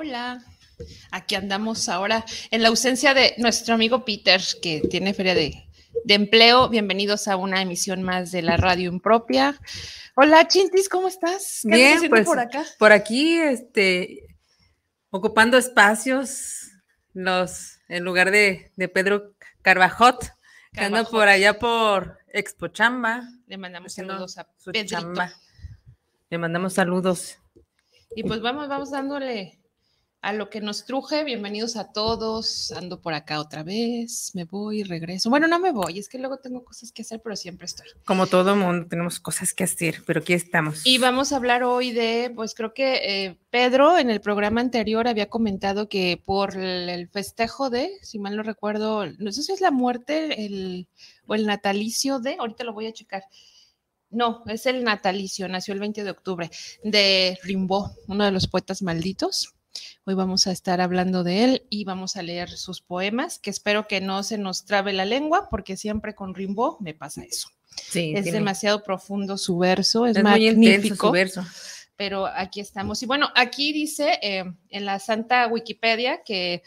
Hola. Aquí andamos ahora en la ausencia de nuestro amigo Peter, que tiene feria de, empleo. Bienvenidos a una emisión más de la radio impropia. Hola, Chintis, ¿cómo estás? Bien, pues, por acá? Por aquí, este, ocupando espacios, los, en lugar de, Pedro Carvajot, que anda por allá por Expo Chamba. Le mandamos saludos a Pedrito. Le mandamos saludos. Y pues vamos, vamos dándole a lo que nos truje. Bienvenidos a todos. Ando por acá otra vez, me voy y regreso. Bueno, no me voy, es que luego tengo cosas que hacer, pero siempre estoy. Como todo mundo, tenemos cosas que hacer, pero aquí estamos. Y vamos a hablar hoy de, pues creo que eh, Pedro en el programa anterior había comentado que por el festejo de, si mal no recuerdo, no sé si es la muerte o el natalicio de, ahorita lo voy a checar. No, es el natalicio, nació el 20 de octubre, de Rimbaud, uno de los poetas malditos Hoy vamos a estar hablando de él y vamos a leer sus poemas, que espero que no se nos trabe la lengua, porque siempre con Rimbaud me pasa eso. es demasiado profundo su verso, es, magnífico. verso. Pero aquí estamos. Y bueno, aquí dice eh, en la Santa Wikipedia que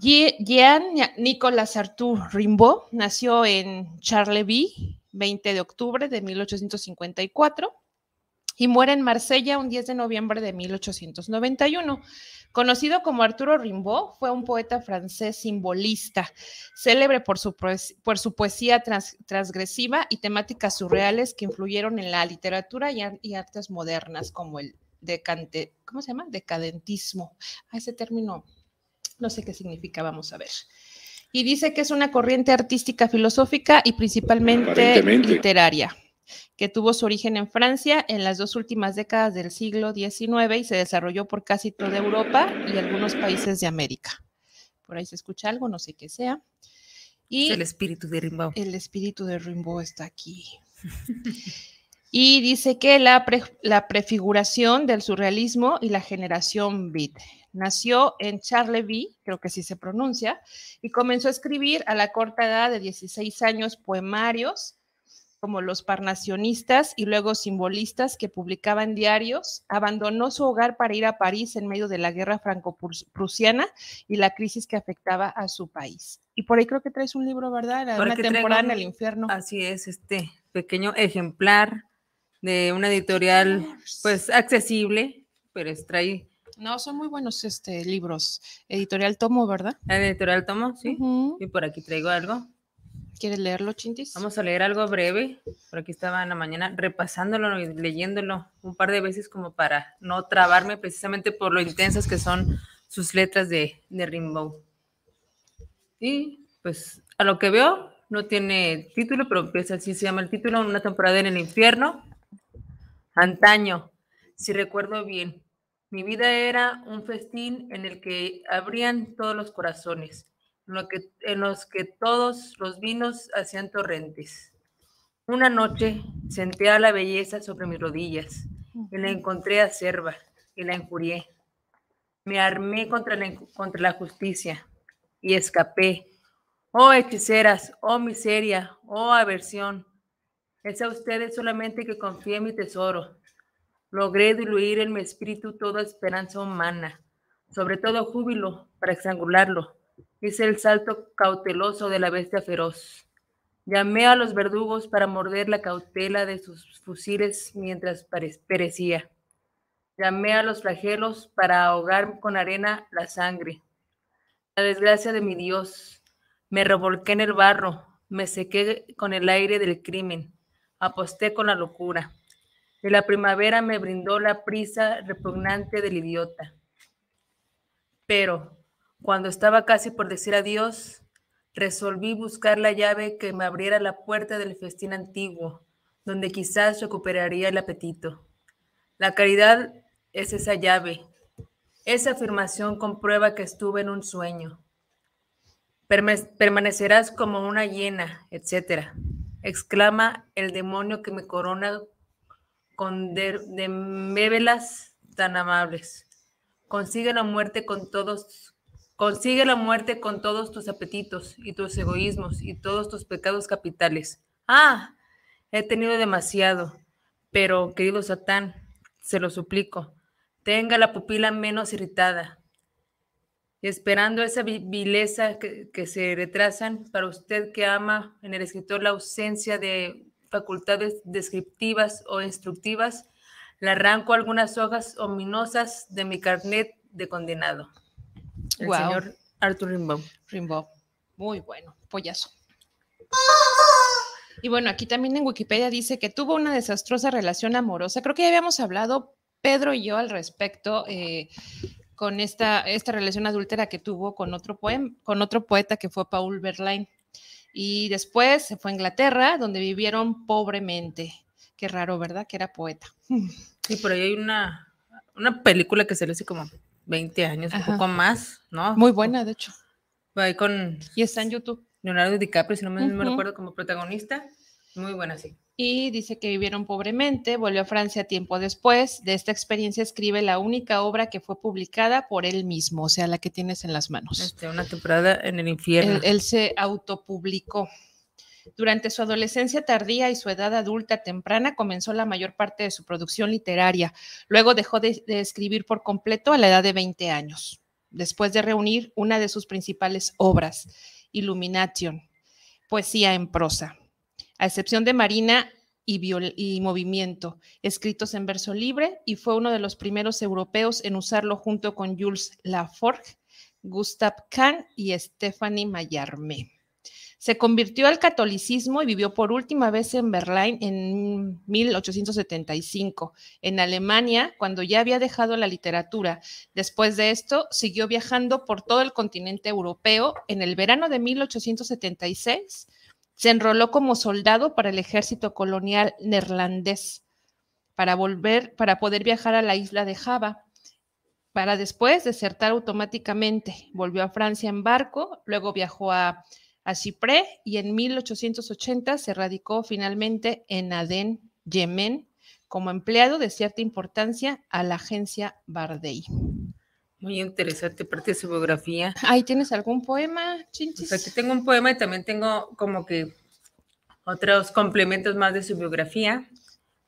Jean Nicolas Arthur Rimbaud nació en Charleville, 20 de octubre de 1854 y muere en Marsella un 10 de noviembre de 1891. Conocido como Arturo Rimbaud, fue un poeta francés simbolista, célebre por su, por su poesía transgresiva y temáticas surreales que influyeron en la literatura y, artes modernas, como el decante, se llama? decadentismo. A ese término no sé qué significa, vamos a ver. Y dice que es una corriente artística, filosófica y principalmente literaria que tuvo su origen en Francia en las dos últimas décadas del siglo XIX y se desarrolló por casi toda Europa y algunos países de América. Por ahí se escucha algo, no sé qué sea. Y el espíritu de Rimbaud. El espíritu de Rimbaud está aquí. y dice que la, la prefiguración del surrealismo y la generación beat. Nació en Charleville, creo que así se pronuncia, y comenzó a escribir a la corta edad de 16 años poemarios como los parnacionistas y luego simbolistas que publicaban diarios, abandonó su hogar para ir a París en medio de la guerra franco-prusiana y la crisis que afectaba a su país. Y por ahí creo que traes un libro, ¿verdad? La una temporada en el infierno. Así es, este pequeño ejemplar de una editorial pues accesible, pero extraí. No, son muy buenos este libros. Editorial Tomo, ¿verdad? Editorial Tomo, sí. Y por aquí traigo algo. ¿Quieres leerlo, Chintis? Vamos a leer algo breve. Por aquí estaba en la mañana repasándolo y leyéndolo un par de veces como para no trabarme precisamente por lo intensas que son sus letras de, de Rainbow. Y pues a lo que veo, no tiene título, pero empieza pues, así, se llama el título, Una temporada en el infierno. Antaño, si recuerdo bien, mi vida era un festín en el que abrían todos los corazones que, en los que todos los vinos hacían torrentes. Una noche senté a la belleza sobre mis rodillas y la encontré acerba y la injurié. Me armé contra la, justicia y escapé. Oh hechiceras, oh miseria, oh aversión. Es a ustedes solamente que confíe en mi tesoro. Logré diluir en mi espíritu toda esperanza humana, sobre todo júbilo, para estrangularlo es el salto cauteloso de la bestia feroz. Llamé a los verdugos para morder la cautela de sus fusiles mientras perecía. Llamé a los flagelos para ahogar con arena la sangre. La desgracia de mi Dios. Me revolqué en el barro, me sequé con el aire del crimen, aposté con la locura. Y la primavera me brindó la prisa repugnante del idiota. Pero cuando estaba casi por decir adiós, resolví buscar la llave que me abriera la puerta del festín antiguo, donde quizás recuperaría el apetito. La caridad es esa llave. Esa afirmación comprueba que estuve en un sueño. Permanecerás como una hiena, etcétera, Exclama el demonio que me corona con de, tan amables. Consigue la muerte con todos Consigue la muerte con todos tus apetitos y tus egoísmos y todos tus pecados capitales. Ah, he tenido demasiado, pero querido Satán, se lo suplico, tenga la pupila menos irritada. Y esperando esa vileza que, que se retrasan, para usted que ama en el escritor la ausencia de facultades descriptivas o instructivas, le arranco algunas hojas ominosas de mi carnet de condenado señor Arthur Rimbaud. Rimbaud. Muy bueno, pollazo. Y bueno, aquí también en Wikipedia dice que tuvo una desastrosa relación amorosa. Creo que ya habíamos hablado, Pedro y yo, al respecto. Eh, con esta, esta relación adúltera que tuvo con otro, con otro poeta que fue Paul Verlaine. Y después se fue a Inglaterra, donde vivieron pobremente. Qué raro, ¿verdad? Que era poeta. Y por ahí hay una, una película que se le hace como 20 años, un poco más, ¿no? Muy buena, de hecho. con... Y está en YouTube. Leonardo DiCaprio, si no me, recuerdo, como protagonista. Muy buena, sí. Y dice que vivieron pobremente, volvió a Francia tiempo después. De esta experiencia escribe la única obra que fue publicada por él mismo, o sea, la que tienes en las manos. Este, una temporada en el infierno. Él, él se autopublicó. Durante su adolescencia tardía y su edad adulta temprana comenzó la mayor parte de su producción literaria. Luego dejó de, escribir por completo a la edad de 20 años, después de reunir una de sus principales obras, Illumination, poesía en prosa. A excepción de Marina, y, movimiento, escritos en verso libre, y fue uno de los primeros europeos en usarlo junto con Jules Laforgue, Gustave Kahn y Stephanie Mallarmé. Se convirtió al catolicismo y vivió por última vez en Berlín en 1875, en Alemania, cuando ya había dejado la literatura. Después de esto, siguió viajando por todo el continente europeo. En el verano de 1876, se enroló como soldado para el ejército colonial neerlandés, para, volver, para poder viajar a la isla de Java para después desertar automáticamente. Volvió a Francia en barco, luego viajó a a Cipre y en 1880 se radicó finalmente en Adén, Yemen, como empleado de cierta importancia a la agencia Bardey. Muy interesante parte de su biografía. Ahí tienes algún poema, pues Chinchis. Pues aquí tengo un poema y también tengo como que otros complementos más de su biografía.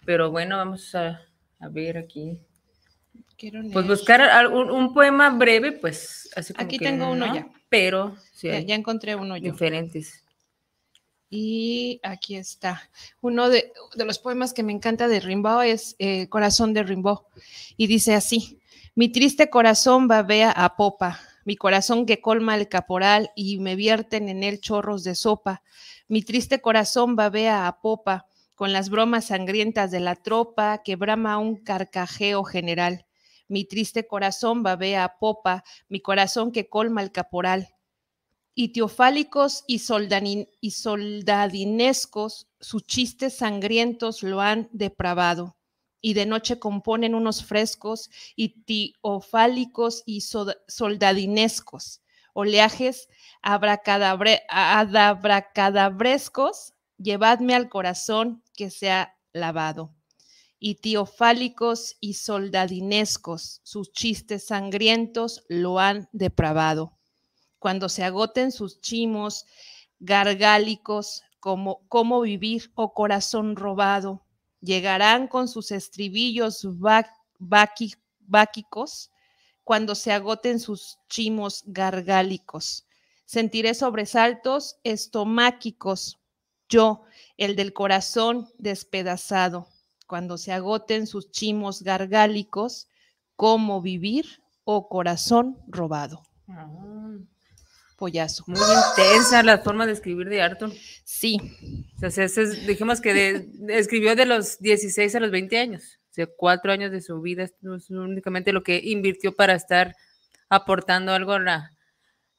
Pero bueno, vamos a, ver aquí. Quiero Pues buscar un, poema breve, pues así como Aquí tengo uno ya pero ya, encontré uno yo. Diferentes. Y aquí está. Uno de, los poemas que me encanta de Rimbaud es eh, Corazón de Rimbaud. Y dice así, mi triste corazón babea a popa, mi corazón que colma el caporal y me vierten en él chorros de sopa, mi triste corazón babea a popa con las bromas sangrientas de la tropa que brama un carcajeo general. Mi triste corazón babea a popa, mi corazón que colma el caporal. Y teofálicos y, soldadinescos, sus chistes sangrientos lo han depravado y de noche componen unos frescos y tiofálicos y soldadinescos, oleajes abracadabrescos, llevadme al corazón que se ha lavado y teofálicos y soldadinescos, sus chistes sangrientos lo han depravado. Cuando se agoten sus chimos gargálicos, como cómo vivir o oh corazón robado, llegarán con sus estribillos báquicos cuando se agoten sus chimos gargálicos. Sentiré sobresaltos estomáquicos, yo, el del corazón despedazado cuando se agoten sus chimos gargálicos, cómo vivir o corazón robado. Ah. Pollazo. Muy intensa la forma de escribir de Arthur. Sí. O sea, dijimos que escribió de los 16 a los 20 años. O sea, cuatro años de su vida es únicamente lo que invirtió para estar aportando algo a la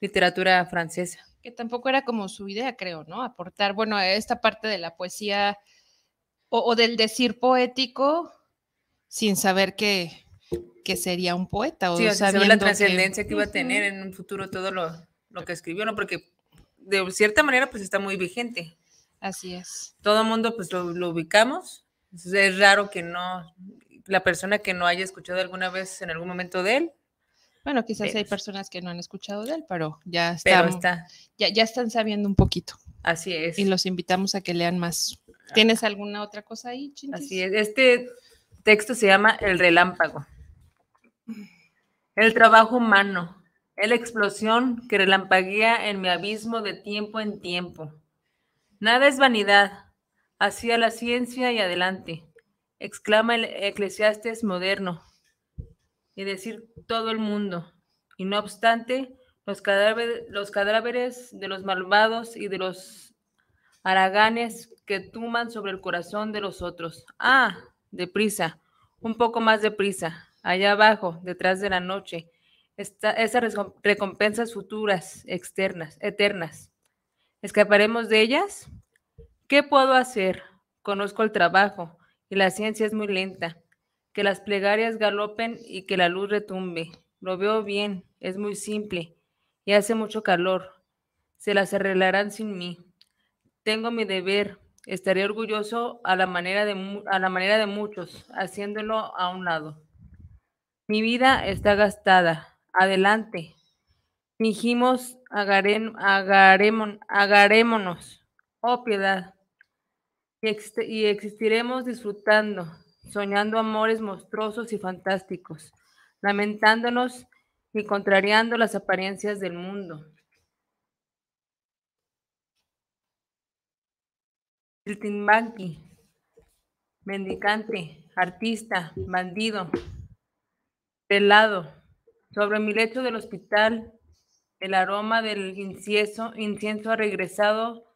literatura francesa. Que tampoco era como su idea, creo, ¿no? Aportar, bueno, esta parte de la poesía o, del decir poético sin saber que, sería un poeta. O sí, la trascendencia que, iba a tener en un futuro todo lo, que escribió, ¿no? Porque de cierta manera pues está muy vigente. Así es. Todo el mundo pues lo, ubicamos. es raro que no, la persona que no haya escuchado alguna vez en algún momento de él. Bueno, quizás hay personas que no han escuchado de él, pero ya está. Ya, ya están sabiendo un poquito. Así es. Y los invitamos a que lean más. Ah. ¿Tienes alguna otra cosa ahí, Chintis? Así es. Este texto se llama El relámpago. El trabajo humano, la explosión que relampaguea en mi abismo de tiempo en tiempo. Nada es vanidad, hacia la ciencia y adelante, exclama el eclesiastes moderno, y decir todo el mundo. Y no obstante, los, los cadáveres de los malvados y de los araganes que tuman sobre el corazón de los otros. Ah, deprisa, un poco más deprisa, allá abajo, detrás de la noche. está esas recompensas futuras, externas, eternas. ¿Escaparemos de ellas? ¿Qué puedo hacer? Conozco el trabajo y la ciencia es muy lenta. Que las plegarias galopen y que la luz retumbe. Lo veo bien, es muy simple y hace mucho calor. Se las arreglarán sin mí. Tengo mi deber. Estaré orgulloso a la manera de, a la manera de muchos, haciéndolo a un lado. Mi vida está gastada. Adelante. Mijimos, agaren, agaremon, agarémonos. Oh piedad. y existiremos disfrutando, soñando amores monstruosos y fantásticos, lamentándonos y contrariando las apariencias del mundo. Tiltimbanqui, mendicante, artista, bandido, pelado. Sobre mi lecho del hospital, el aroma del incienso, incienso ha regresado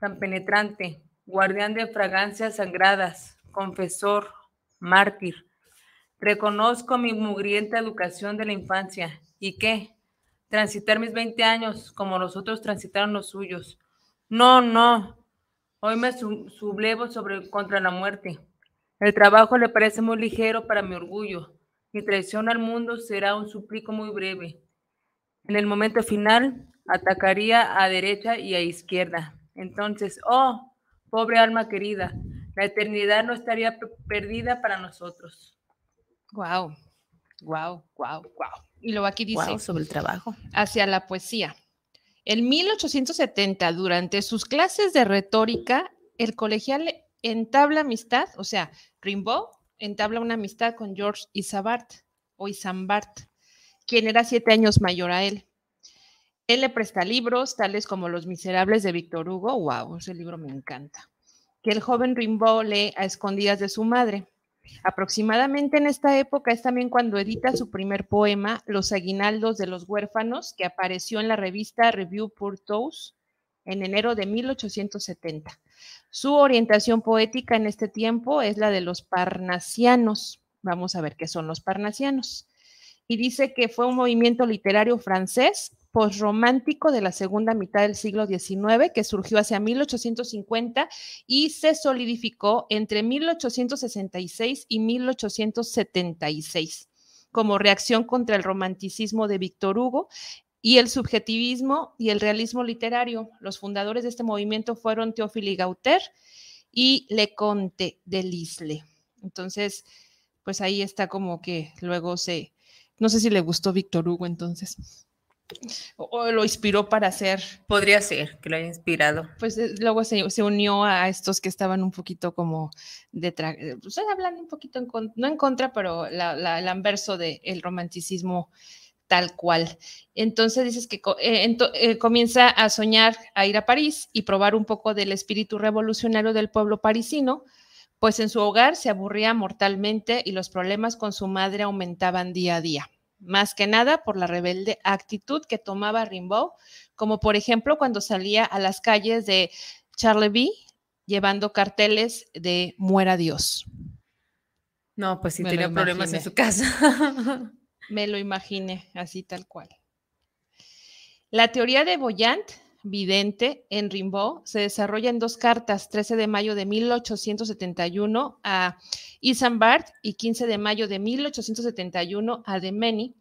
tan penetrante, guardián de fragancias sagradas, confesor, mártir Reconozco mi mugrienta educación de la infancia. ¿Y qué? Transitar mis 20 años como los otros transitaron los suyos. No, no. Hoy me sublevo sobre, contra la muerte. El trabajo le parece muy ligero para mi orgullo. Mi traición al mundo será un suplico muy breve. En el momento final, atacaría a derecha y a izquierda. Entonces, oh, pobre alma querida, la eternidad no estaría perdida para nosotros. Wow, wow, wow, wow. Y luego aquí dice sobre el trabajo. Hacia la poesía. En 1870, durante sus clases de retórica, el colegial entabla amistad, o sea, Rimbaud entabla una amistad con George Isabart o Isambard, quien era siete años mayor a él. Él le presta libros tales como Los Miserables de Víctor Hugo, wow, ese libro me encanta, que el joven Rimbaud lee a escondidas de su madre. Aproximadamente en esta época es también cuando edita su primer poema, Los aguinaldos de los huérfanos, que apareció en la revista Review Tous en enero de 1870. Su orientación poética en este tiempo es la de los parnasianos. Vamos a ver qué son los parnasianos. Y dice que fue un movimiento literario francés Postromántico de la segunda mitad del siglo XIX que surgió hacia 1850 y se solidificó entre 1866 y 1876 como reacción contra el romanticismo de Víctor Hugo y el subjetivismo y el realismo literario. Los fundadores de este movimiento fueron y Gauter y Leconte de Lisle. Entonces, pues ahí está como que luego se, no sé si le gustó Víctor Hugo entonces. O, lo inspiró para hacer. Podría ser que lo haya inspirado. Pues eh, luego se, unió a estos que estaban un poquito como de eh, pues, hablando un poquito no en contra, pero la, el anverso del romanticismo tal cual. Entonces dices que eh, comienza a soñar a ir a París y probar un poco del espíritu revolucionario del pueblo parisino, pues en su hogar se aburría mortalmente y los problemas con su madre aumentaban día a día más que nada por la rebelde actitud que tomaba Rimbaud, como por ejemplo cuando salía a las calles de Charleville llevando carteles de muera Dios. No, pues sí tenía problemas en su casa. Me lo imaginé, así tal cual. La teoría de Boyant vidente en Rimbaud, se desarrolla en dos cartas, 13 de mayo de 1871 a Isambard y 15 de mayo de 1871 a Demeny,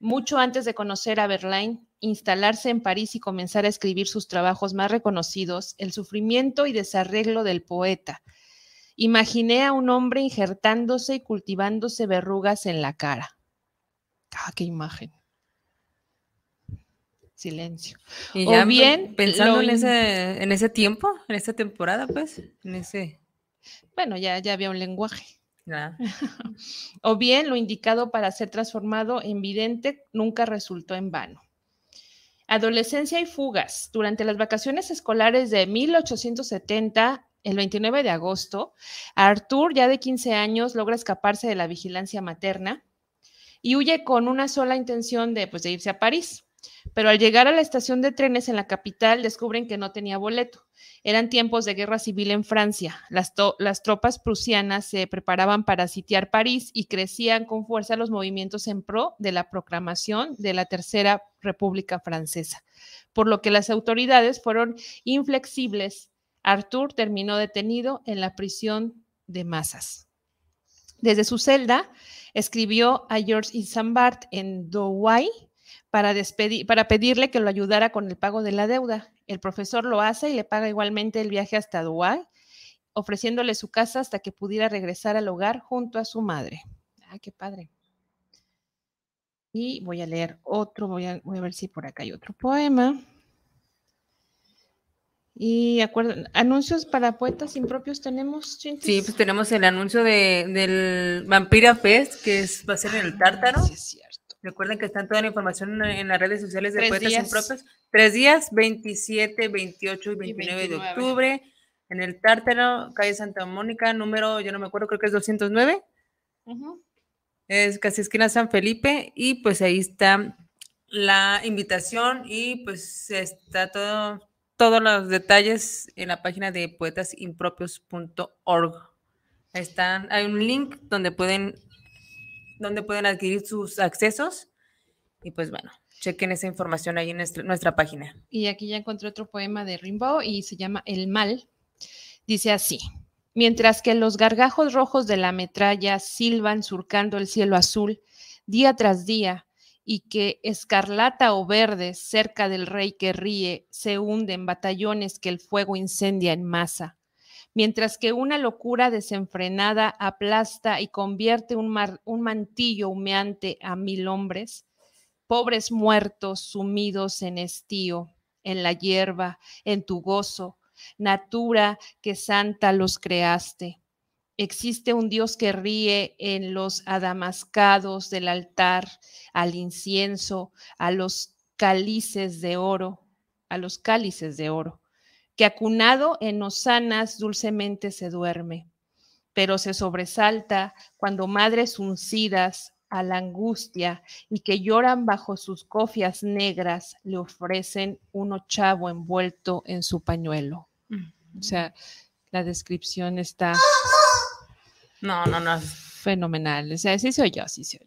mucho antes de conocer a Verlaine, instalarse en París y comenzar a escribir sus trabajos más reconocidos, El sufrimiento y desarreglo del poeta. Imaginé a un hombre injertándose y cultivándose verrugas en la cara. Ah, qué imagen! silencio. ya o pues, bien pensando en ese, en ese tiempo, en esa temporada, pues, en ese. Bueno, ya, ya había un lenguaje. o bien lo indicado para ser transformado en vidente nunca resultó en vano. Adolescencia y fugas. Durante las vacaciones escolares de 1870, el 29 de agosto, Arthur, ya de 15 años, logra escaparse de la vigilancia materna y huye con una sola intención de pues, irse a París. Pero al llegar a la estación de trenes en la capital descubren que no tenía boleto. Eran tiempos de guerra civil en Francia. Las, tropas prusianas se preparaban para sitiar París y crecían con fuerza los movimientos en pro de la proclamación de la Tercera República Francesa, por lo que las autoridades fueron inflexibles. Arthur terminó detenido en la prisión de masas. Desde su celda, escribió a George Isambard en Douai para, despedir, para pedirle que lo ayudara con el pago de la deuda. El profesor lo hace y le paga igualmente el viaje hasta Dubái, ofreciéndole su casa hasta que pudiera regresar al hogar junto a su madre. Ah, qué padre. Y voy a leer otro, voy a, ver si por acá hay otro poema. Y anuncios para poetas impropios tenemos. Sí, pues tenemos el anuncio del Vampira Fest, que va a ser en el Tártaro. Recuerden que están toda la información en las redes sociales de Poetas Impropios. Tres días, 27, 28 y 29, de octubre, en el Tártaro, calle Santa Mónica, número, yo no me acuerdo, creo que es 209. Es casi esquina San Felipe. Y pues ahí está la invitación y pues está todo, todos los detalles en la página de poetasimpropios.org. Están, hay un link donde pueden donde pueden adquirir sus accesos. Y pues bueno, chequen esa información ahí en nuestra, página. Y aquí ya encontré otro poema de Rimbaud y se llama El Mal. Dice así. Mientras que los gargajos rojos de la metralla silban surcando el cielo azul día tras día, y que escarlata o verde cerca del rey que ríe se hunden batallones que el fuego incendia en masa mientras que una locura desenfrenada aplasta y convierte un, un mantillo humeante a mil hombres, pobres muertos sumidos en estío, en la hierba, en tu gozo, natura que santa los creaste. Existe un Dios que ríe en los adamascados del altar, al incienso, a los cálices de oro, a los cálices de oro que acunado en osanas dulcemente se duerme, pero se sobresalta cuando madres uncidas a la angustia y que lloran bajo sus cofias negras le ofrecen un ochavo envuelto en su pañuelo. O sea, la descripción está... No, no, no, fenomenal. O sea, sí soy yo, sí soy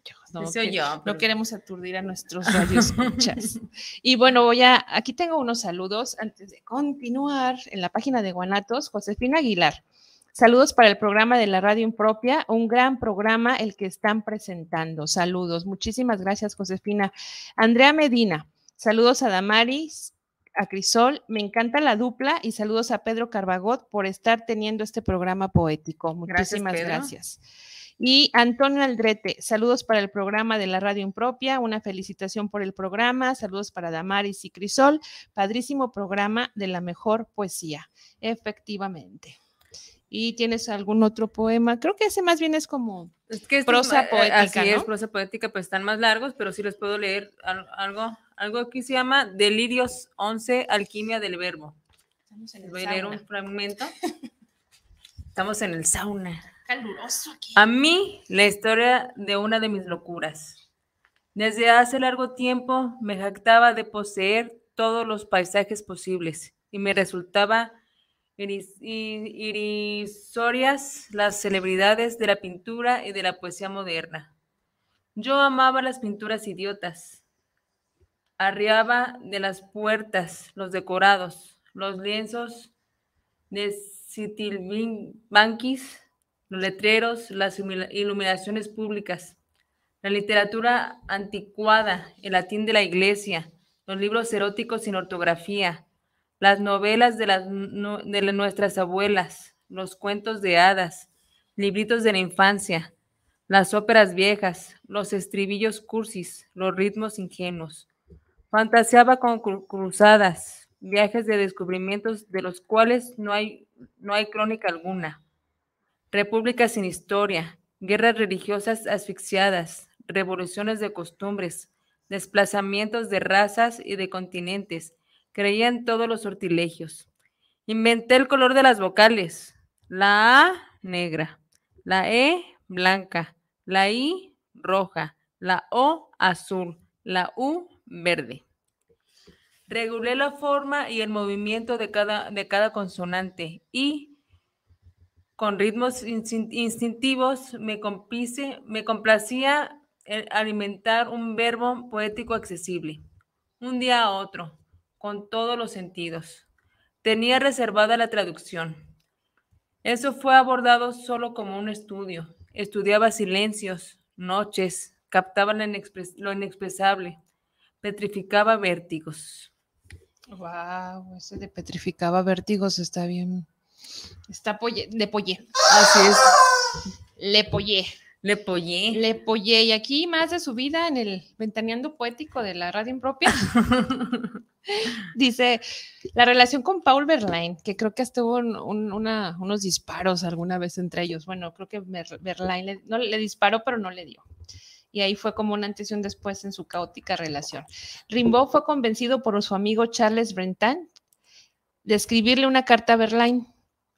yo, no queremos aturdir a nuestros radioescuchas. y bueno, voy a, aquí tengo unos saludos antes de continuar en la página de Guanatos, Josefina Aguilar. Saludos para el programa de la radio impropia, un gran programa el que están presentando. Saludos, muchísimas gracias Josefina. Andrea Medina, saludos a Damaris, a Crisol, me encanta la dupla y saludos a Pedro Carbagot por estar teniendo este programa poético. Muchísimas gracias. Y Antonio Aldrete, saludos para el programa de la Radio Impropia, una felicitación por el programa, saludos para Damaris y Crisol, padrísimo programa de la mejor poesía, efectivamente. ¿Y tienes algún otro poema? Creo que ese más bien es como que prosa eh, poética. Así es, prosa poética, pues están más largos, pero sí les puedo leer algo. Algo aquí se llama Delirios 11, Alquimia del Verbo. Voy a leer un fragmento. Estamos en el sauna. A mí, la historia de una de mis locuras. Desde hace largo tiempo me jactaba de poseer todos los paisajes posibles y me resultaba irrisorias irisorias las celebridades de la pintura y de la poesía moderna. Yo amaba las pinturas idiotas, arriaba de las puertas los decorados, los lienzos de Sitilbanquis, los letreros, las iluminaciones públicas, la literatura anticuada, el latín de la iglesia, los libros eróticos sin ortografía, las novelas de, de nuestras abuelas, los cuentos de hadas, libritos de la infancia, las óperas viejas, los estribillos cursis, los ritmos ingenuos. Fantaseaba con cruzadas, viajes de descubrimientos de los cuales no hay, no hay crónica alguna. República sin historia, guerras religiosas asfixiadas, revoluciones de costumbres, desplazamientos de razas y de continentes, creía en todos los sortilegios. Inventé el color de las vocales, la A negra, la E blanca, la I roja, la O azul, la U verde. Regulé la forma y el movimiento de cada, de cada consonante y con ritmos instintivos, me, complacía alimentar un verbo poético accesible, un día a otro, con todos los sentidos. Tenía reservada la traducción. Eso fue abordado solo como un estudio. Estudiaba silencios, noches, captaba lo inexpresable, petrificaba vértigos. Wow, ese de petrificaba vértigos está bien Está le pollé. Así es. Le pollé. Le pollé. Le pollé. Y aquí más de su vida en el ventaneando poético de la radio impropia. Dice, la relación con Paul Verlaine, que creo que estuvo hubo unos disparos alguna vez entre ellos. Bueno, creo que Verlaine le, no, le disparó, pero no le dio y ahí fue como una antes y un después en su caótica relación. Rimbaud fue convencido por su amigo Charles Brentan de escribirle una carta a Verlaine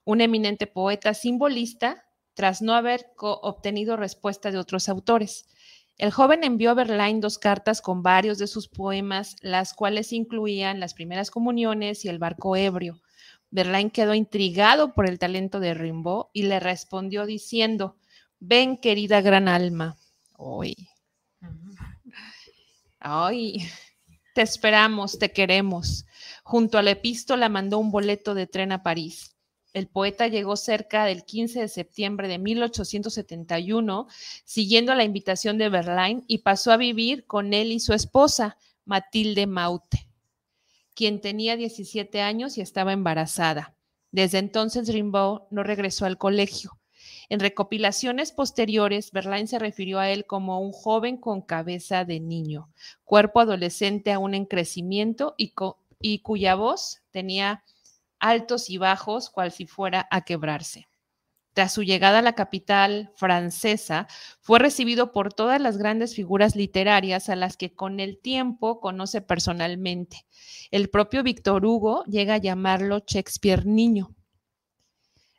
un eminente poeta simbolista tras no haber obtenido respuesta de otros autores. El joven envió a Verlaine dos cartas con varios de sus poemas, las cuales incluían las primeras comuniones y el barco ebrio. Verlaine quedó intrigado por el talento de Rimbaud y le respondió diciendo, ven querida gran alma, hoy, hoy, te esperamos, te queremos. Junto a la epístola mandó un boleto de tren a París. El poeta llegó cerca del 15 de septiembre de 1871, siguiendo la invitación de Verlaine, y pasó a vivir con él y su esposa, Matilde Maute, quien tenía 17 años y estaba embarazada. Desde entonces Rimbaud no regresó al colegio. En recopilaciones posteriores, Verlaine se refirió a él como un joven con cabeza de niño, cuerpo adolescente aún en crecimiento y, y cuya voz tenía altos y bajos, cual si fuera a quebrarse. Tras su llegada a la capital francesa, fue recibido por todas las grandes figuras literarias a las que con el tiempo conoce personalmente. El propio Víctor Hugo llega a llamarlo Shakespeare niño.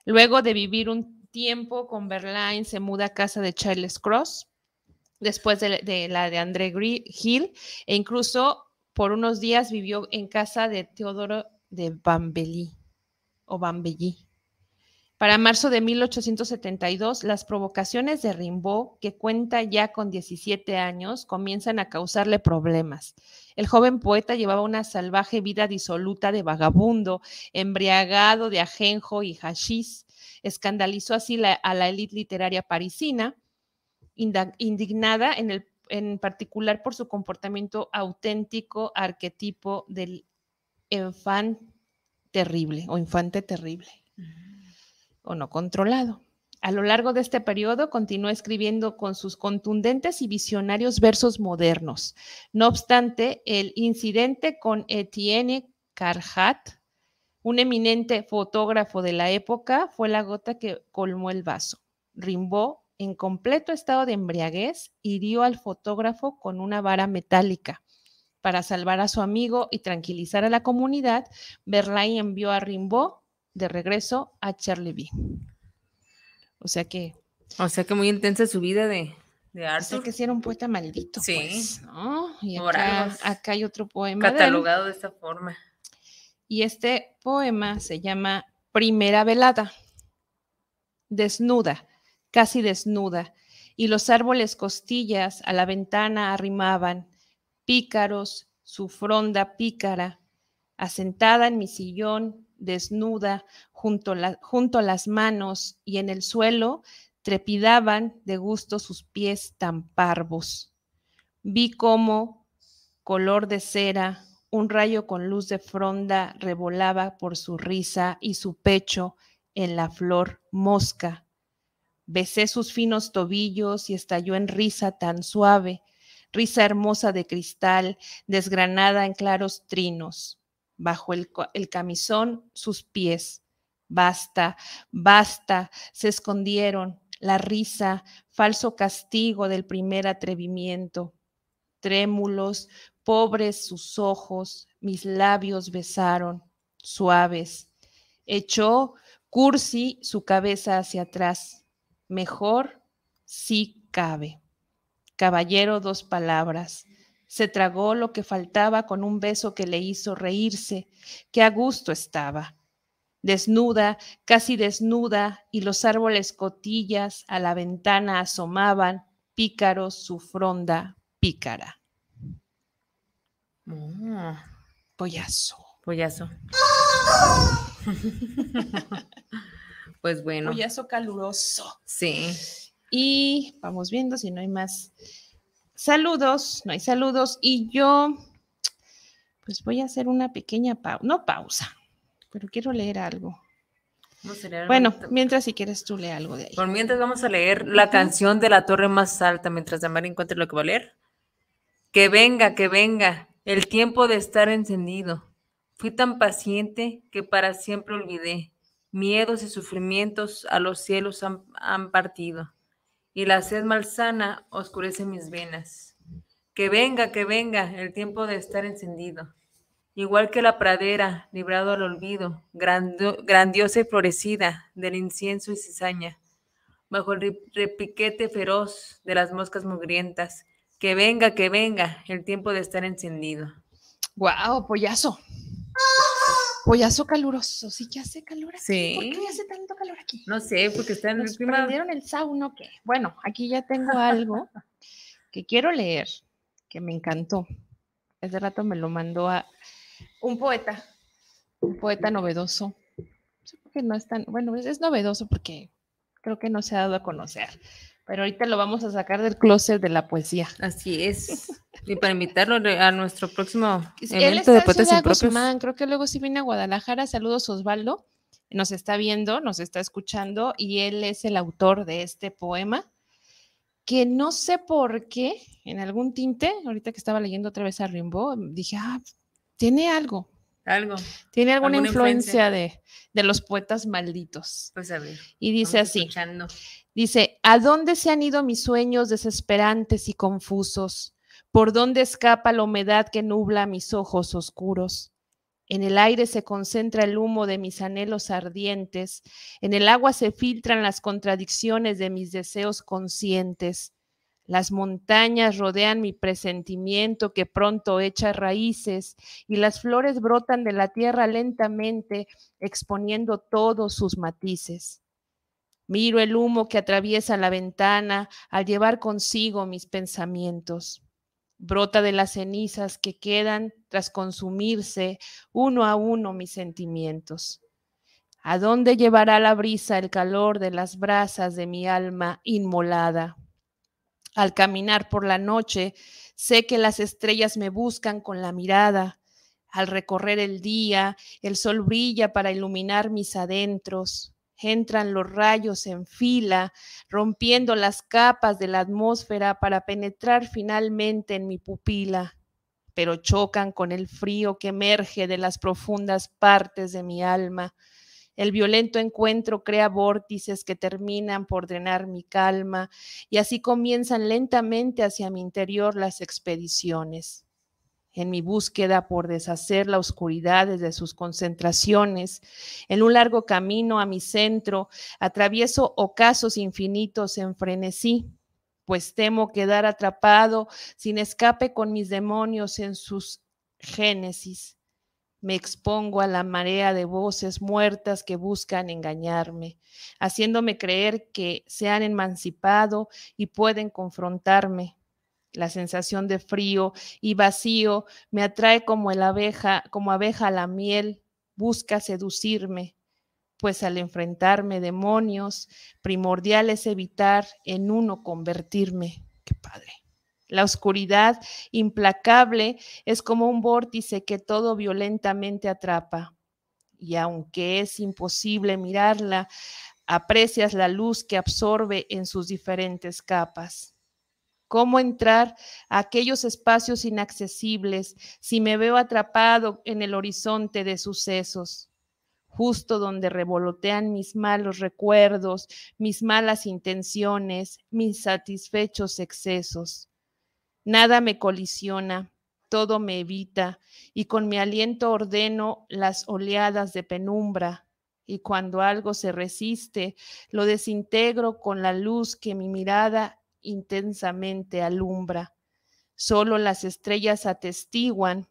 Luego de vivir un tiempo con Verlaine, se muda a casa de Charles Cross, después de, la de André Hill, e incluso por unos días vivió en casa de Teodoro de o Bambellí. Para marzo de 1872, las provocaciones de Rimbaud, que cuenta ya con 17 años, comienzan a causarle problemas. El joven poeta llevaba una salvaje vida disoluta de vagabundo, embriagado de ajenjo y hashish. Escandalizó así a la élite literaria parisina, indignada en, el, en particular por su comportamiento auténtico, arquetipo del Infante terrible o infante terrible o no controlado. A lo largo de este periodo continuó escribiendo con sus contundentes y visionarios versos modernos. No obstante, el incidente con Etienne Carhat, un eminente fotógrafo de la época, fue la gota que colmó el vaso. Rimbaud, en completo estado de embriaguez, hirió al fotógrafo con una vara metálica para salvar a su amigo y tranquilizar a la comunidad, Verlaine envió a Rimbaud de regreso a Charleville. O sea que. O sea que muy intensa su vida de, de Arthur. que sí era un poeta maldito. Sí. Pues, y acá, hay otro poema. Catalogado de esta forma. Y este poema se llama Primera Velada. Desnuda, casi desnuda, y los árboles costillas a la ventana arrimaban, pícaros, su fronda pícara, asentada en mi sillón, desnuda, junto, a las manos y en el suelo, trepidaban de gusto sus pies tan parvos. Vi cómo, color de cera, un rayo con luz de fronda revolaba por su risa y su pecho en la flor mosca. Besé sus finos tobillos y estalló en risa tan suave risa hermosa de cristal, desgranada en claros trinos, bajo el, camisón sus pies. Basta, basta, se escondieron, la risa, falso castigo del primer atrevimiento. Trémulos, pobres sus ojos, mis labios besaron, suaves. Echó Cursi su cabeza hacia atrás. Mejor si sí cabe. Caballero, dos palabras. Se tragó lo que faltaba con un beso que le hizo reírse, que a gusto estaba. Desnuda, casi desnuda, y los árboles cotillas a la ventana asomaban, pícaro, su fronda pícara. Ah. Pollazo. Pollazo. pues bueno. Pollazo caluroso. Sí. Y vamos viendo si no hay más saludos, no hay saludos. Y yo, pues voy a hacer una pequeña pausa, no pausa, pero quiero leer algo. bueno, mientras si quieres tú lee algo de ahí. Por mientras vamos a leer la canción de la torre más alta, mientras Damar encuentre lo que va a leer. Que venga, que venga, el tiempo de estar encendido. Fui tan paciente que para siempre olvidé. Miedos y sufrimientos a los cielos han partido y la sed malsana oscurece mis venas. Que venga, que venga el tiempo de estar encendido. Igual que la pradera, librado al olvido, grandiosa y florecida del incienso y cizaña, bajo el repiquete feroz de las moscas mugrientas. Que venga, que venga el tiempo de estar encendido. ¡Guau, wow, pollazo! ¡Ah! Pollazo caluroso, sí que hace calor aquí. Sí. ¿Por qué hace tanto calor aquí? No sé, porque está en el clima. prendieron el sauna que. Bueno, aquí ya tengo algo que quiero leer, que me encantó. Hace rato me lo mandó a un poeta, un poeta novedoso. No sé por qué no es tan, bueno, es novedoso porque creo que no se ha dado a conocer pero ahorita lo vamos a sacar del closet de la poesía. Así es. Y para invitarlo a nuestro próximo evento de Poetas Creo que luego sí viene a Guadalajara. Saludos, Osvaldo. Nos está viendo, nos está escuchando y él es el autor de este poema que no sé por qué, en algún tinte, ahorita que estaba leyendo otra vez a Rimbaud, dije, ah, tiene algo, algo. Tiene alguna, influencia, De, los poetas malditos. Pues y dice así. Dice, ¿a dónde se han ido mis sueños desesperantes y confusos? ¿Por dónde escapa la humedad que nubla mis ojos oscuros? En el aire se concentra el humo de mis anhelos ardientes, en el agua se filtran las contradicciones de mis deseos conscientes. Las montañas rodean mi presentimiento que pronto echa raíces y las flores brotan de la tierra lentamente, exponiendo todos sus matices. Miro el humo que atraviesa la ventana al llevar consigo mis pensamientos. Brota de las cenizas que quedan tras consumirse uno a uno mis sentimientos. ¿A dónde llevará la brisa el calor de las brasas de mi alma inmolada? Al caminar por la noche, sé que las estrellas me buscan con la mirada. Al recorrer el día, el sol brilla para iluminar mis adentros. Entran los rayos en fila, rompiendo las capas de la atmósfera para penetrar finalmente en mi pupila, pero chocan con el frío que emerge de las profundas partes de mi alma. El violento encuentro crea vórtices que terminan por drenar mi calma y así comienzan lentamente hacia mi interior las expediciones. En mi búsqueda por deshacer la oscuridad desde sus concentraciones, en un largo camino a mi centro, atravieso ocasos infinitos en frenesí, pues temo quedar atrapado sin escape con mis demonios en sus génesis me expongo a la marea de voces muertas que buscan engañarme, haciéndome creer que se han emancipado y pueden confrontarme. La sensación de frío y vacío me atrae como el abeja, como abeja a la miel, busca seducirme, pues al enfrentarme demonios, primordial es evitar en uno convertirme. Qué padre. La oscuridad implacable es como un vórtice que todo violentamente atrapa. Y aunque es imposible mirarla, aprecias la luz que absorbe en sus diferentes capas. ¿Cómo entrar a aquellos espacios inaccesibles si me veo atrapado en el horizonte de sucesos? justo donde revolotean mis malos recuerdos, mis malas intenciones, mis satisfechos excesos. Nada me colisiona, todo me evita, y con mi aliento ordeno las oleadas de penumbra, y cuando algo se resiste, lo desintegro con la luz que mi mirada intensamente alumbra. Solo las estrellas atestiguan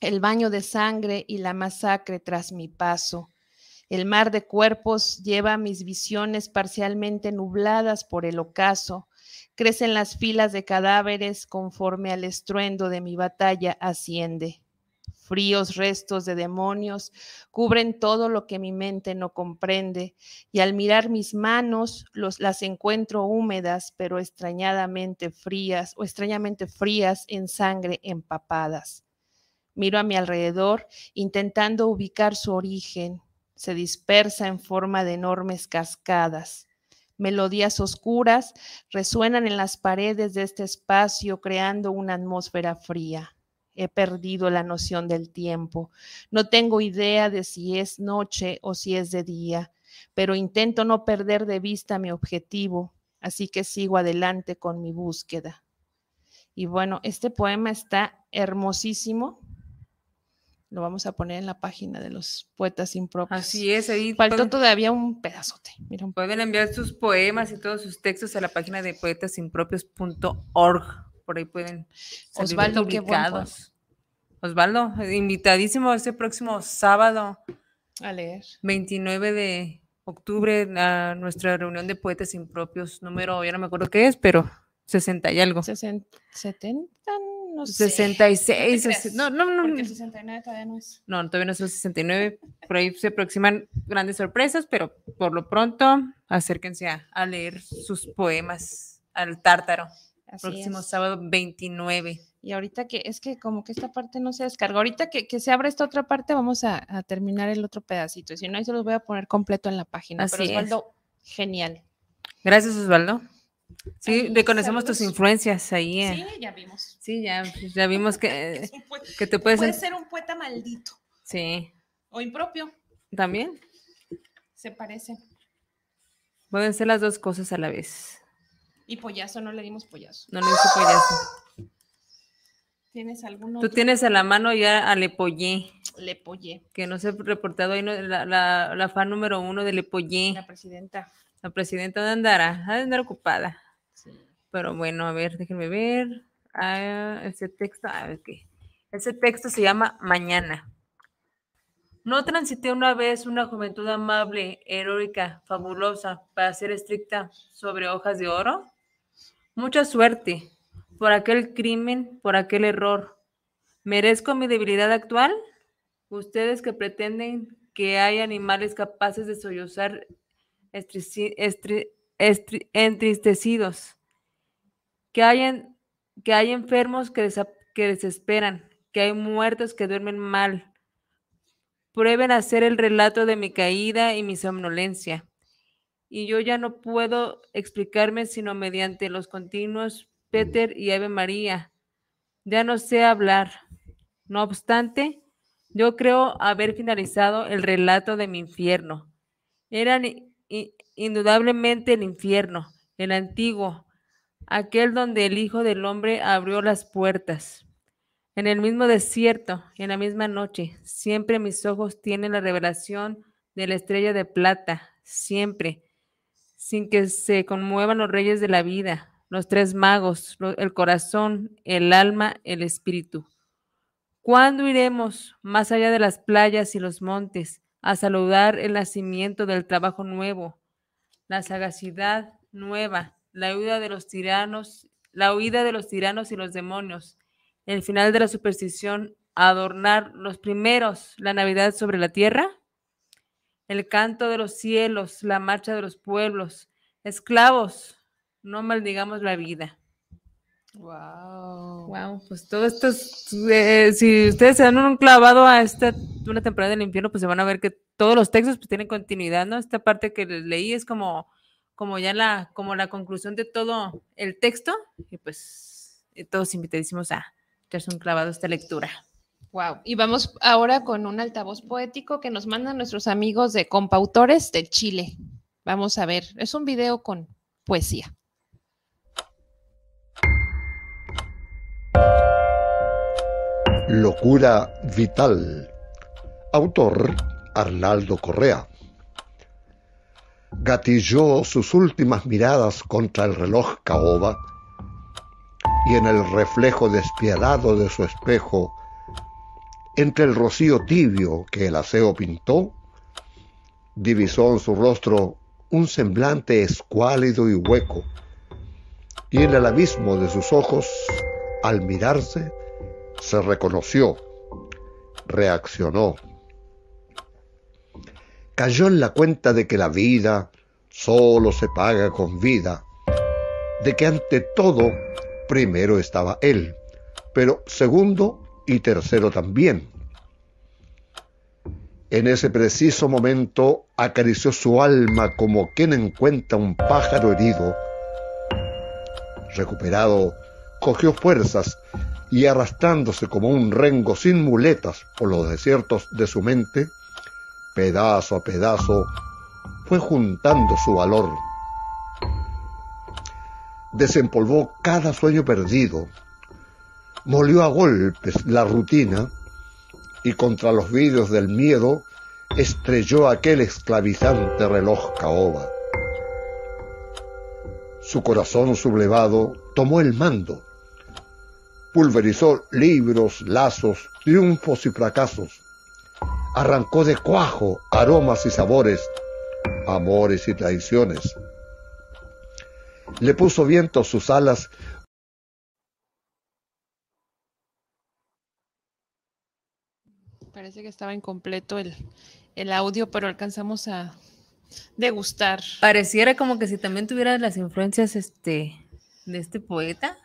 el baño de sangre y la masacre tras mi paso. El mar de cuerpos lleva mis visiones parcialmente nubladas por el ocaso, Crecen las filas de cadáveres conforme al estruendo de mi batalla asciende. Fríos restos de demonios cubren todo lo que mi mente no comprende, y al mirar mis manos las encuentro húmedas, pero extrañadamente frías o extrañamente frías en sangre empapadas. Miro a mi alrededor intentando ubicar su origen. Se dispersa en forma de enormes cascadas. Melodías oscuras resuenan en las paredes de este espacio creando una atmósfera fría. He perdido la noción del tiempo. No tengo idea de si es noche o si es de día, pero intento no perder de vista mi objetivo, así que sigo adelante con mi búsqueda. Y bueno, este poema está hermosísimo. Lo vamos a poner en la página de los poetas impropios. Así es, ahí. Faltó todavía un pedazote. Mira, pueden enviar sus poemas y todos sus textos a la página de poetasimpropios.org. Por ahí pueden. Osvaldo, qué Osvaldo, invitadísimo este próximo sábado. A leer. 29 de octubre, a nuestra reunión de poetas impropios, número, ya no me acuerdo qué es, pero 60 y algo. 60, 70, 66, no, no, no. 69 todavía no es. No, todavía no es el 69. Por ahí se aproximan grandes sorpresas, pero por lo pronto acérquense a, leer sus poemas al tártaro. próximo sábado 29. Y ahorita que es que como que esta parte no se descarga, ahorita que, se abra esta otra parte vamos a, terminar el otro pedacito. y Si no, ahí se los voy a poner completo en la página. pero Osvaldo, genial. Gracias Osvaldo. Sí, reconocemos tus influencias ahí. Eh. Sí, ya vimos. Sí, ya, pues, vimos que, que te puedes... ser un poeta maldito. Sí. O impropio. También. Se parece. Pueden ser las dos cosas a la vez. Y pollazo, no le dimos pollazo. No le hizo pollazo. ¿Tienes alguno? Tú tienes a la mano ya a Lepollé. Lepollé. Que no se ha reportado ahí la, la, fan número uno de Lepollé. La presidenta. La presidenta de Andara, ha de ocupada. Pero bueno, a ver, déjenme ver. Ah, ese texto, a ver qué. Ese texto se llama Mañana. No transité una vez una juventud amable, heroica, fabulosa, para ser estricta sobre hojas de oro. Mucha suerte por aquel crimen, por aquel error. ¿Merezco mi debilidad actual? Ustedes que pretenden que hay animales capaces de sollozar entristecidos, que hay, que hay enfermos que, que desesperan, que hay muertos que duermen mal. Prueben hacer el relato de mi caída y mi somnolencia. Y yo ya no puedo explicarme sino mediante los continuos Peter y Ave María. Ya no sé hablar. No obstante, yo creo haber finalizado el relato de mi infierno. Eran indudablemente el infierno, el antiguo, aquel donde el Hijo del Hombre abrió las puertas. En el mismo desierto, en la misma noche, siempre mis ojos tienen la revelación de la estrella de plata, siempre, sin que se conmuevan los reyes de la vida, los tres magos, el corazón, el alma, el espíritu. ¿Cuándo iremos más allá de las playas y los montes? a saludar el nacimiento del trabajo nuevo, la sagacidad nueva, la huida de los tiranos, la huida de los tiranos y los demonios, el final de la superstición, adornar los primeros la Navidad sobre la tierra, el canto de los cielos, la marcha de los pueblos, esclavos, no maldigamos la vida. Wow. Wow, pues todo esto eh, si ustedes se dan un clavado a esta una temporada del infierno, pues se van a ver que todos los textos pues, tienen continuidad, ¿no? Esta parte que leí es como como ya la como la conclusión de todo el texto y pues eh, todos invitadísimos a echarse un clavado a esta lectura. Wow. Y vamos ahora con un altavoz poético que nos mandan nuestros amigos de Compautores de Chile. Vamos a ver, es un video con poesía. Locura Vital. Autor Arnaldo Correa. Gatilló sus últimas miradas contra el reloj caoba y en el reflejo despiadado de su espejo, entre el rocío tibio que el aseo pintó, divisó en su rostro un semblante escuálido y hueco, y en el abismo de sus ojos, al mirarse, se reconoció, reaccionó. Cayó en la cuenta de que la vida solo se paga con vida, de que ante todo primero estaba él, pero segundo y tercero también. En ese preciso momento acarició su alma como quien encuentra un pájaro herido. Recuperado, cogió fuerzas y arrastrándose como un rengo sin muletas por los desiertos de su mente, pedazo a pedazo fue juntando su valor. Desempolvó cada sueño perdido, molió a golpes la rutina y contra los vidrios del miedo estrelló aquel esclavizante reloj caoba. Su corazón sublevado tomó el mando Pulverizó libros, lazos, triunfos y fracasos. Arrancó de cuajo aromas y sabores, amores y traiciones. Le puso viento a sus alas parece que estaba incompleto el, audio, pero alcanzamos a degustar. Pareciera como que si también tuviera las influencias este, de este poeta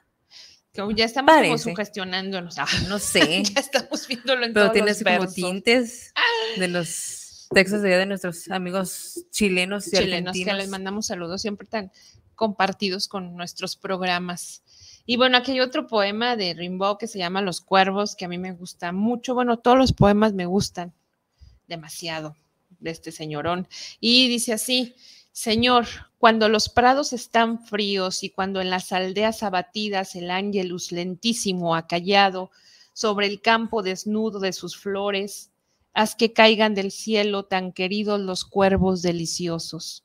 ya estamos sugestionándonos. Ah, no sé. ya estamos viéndolo en Pero tienes como tintes de los textos de, nuestros amigos chilenos y chilenos que les mandamos saludos siempre tan compartidos con nuestros programas. Y bueno, aquí hay otro poema de Rimbaud que se llama Los Cuervos, que a mí me gusta mucho. Bueno, todos los poemas me gustan demasiado de este señorón. Y dice así, Señor, cuando los prados están fríos y cuando en las aldeas abatidas el ángelus lentísimo ha callado sobre el campo desnudo de sus flores, haz que caigan del cielo tan queridos los cuervos deliciosos.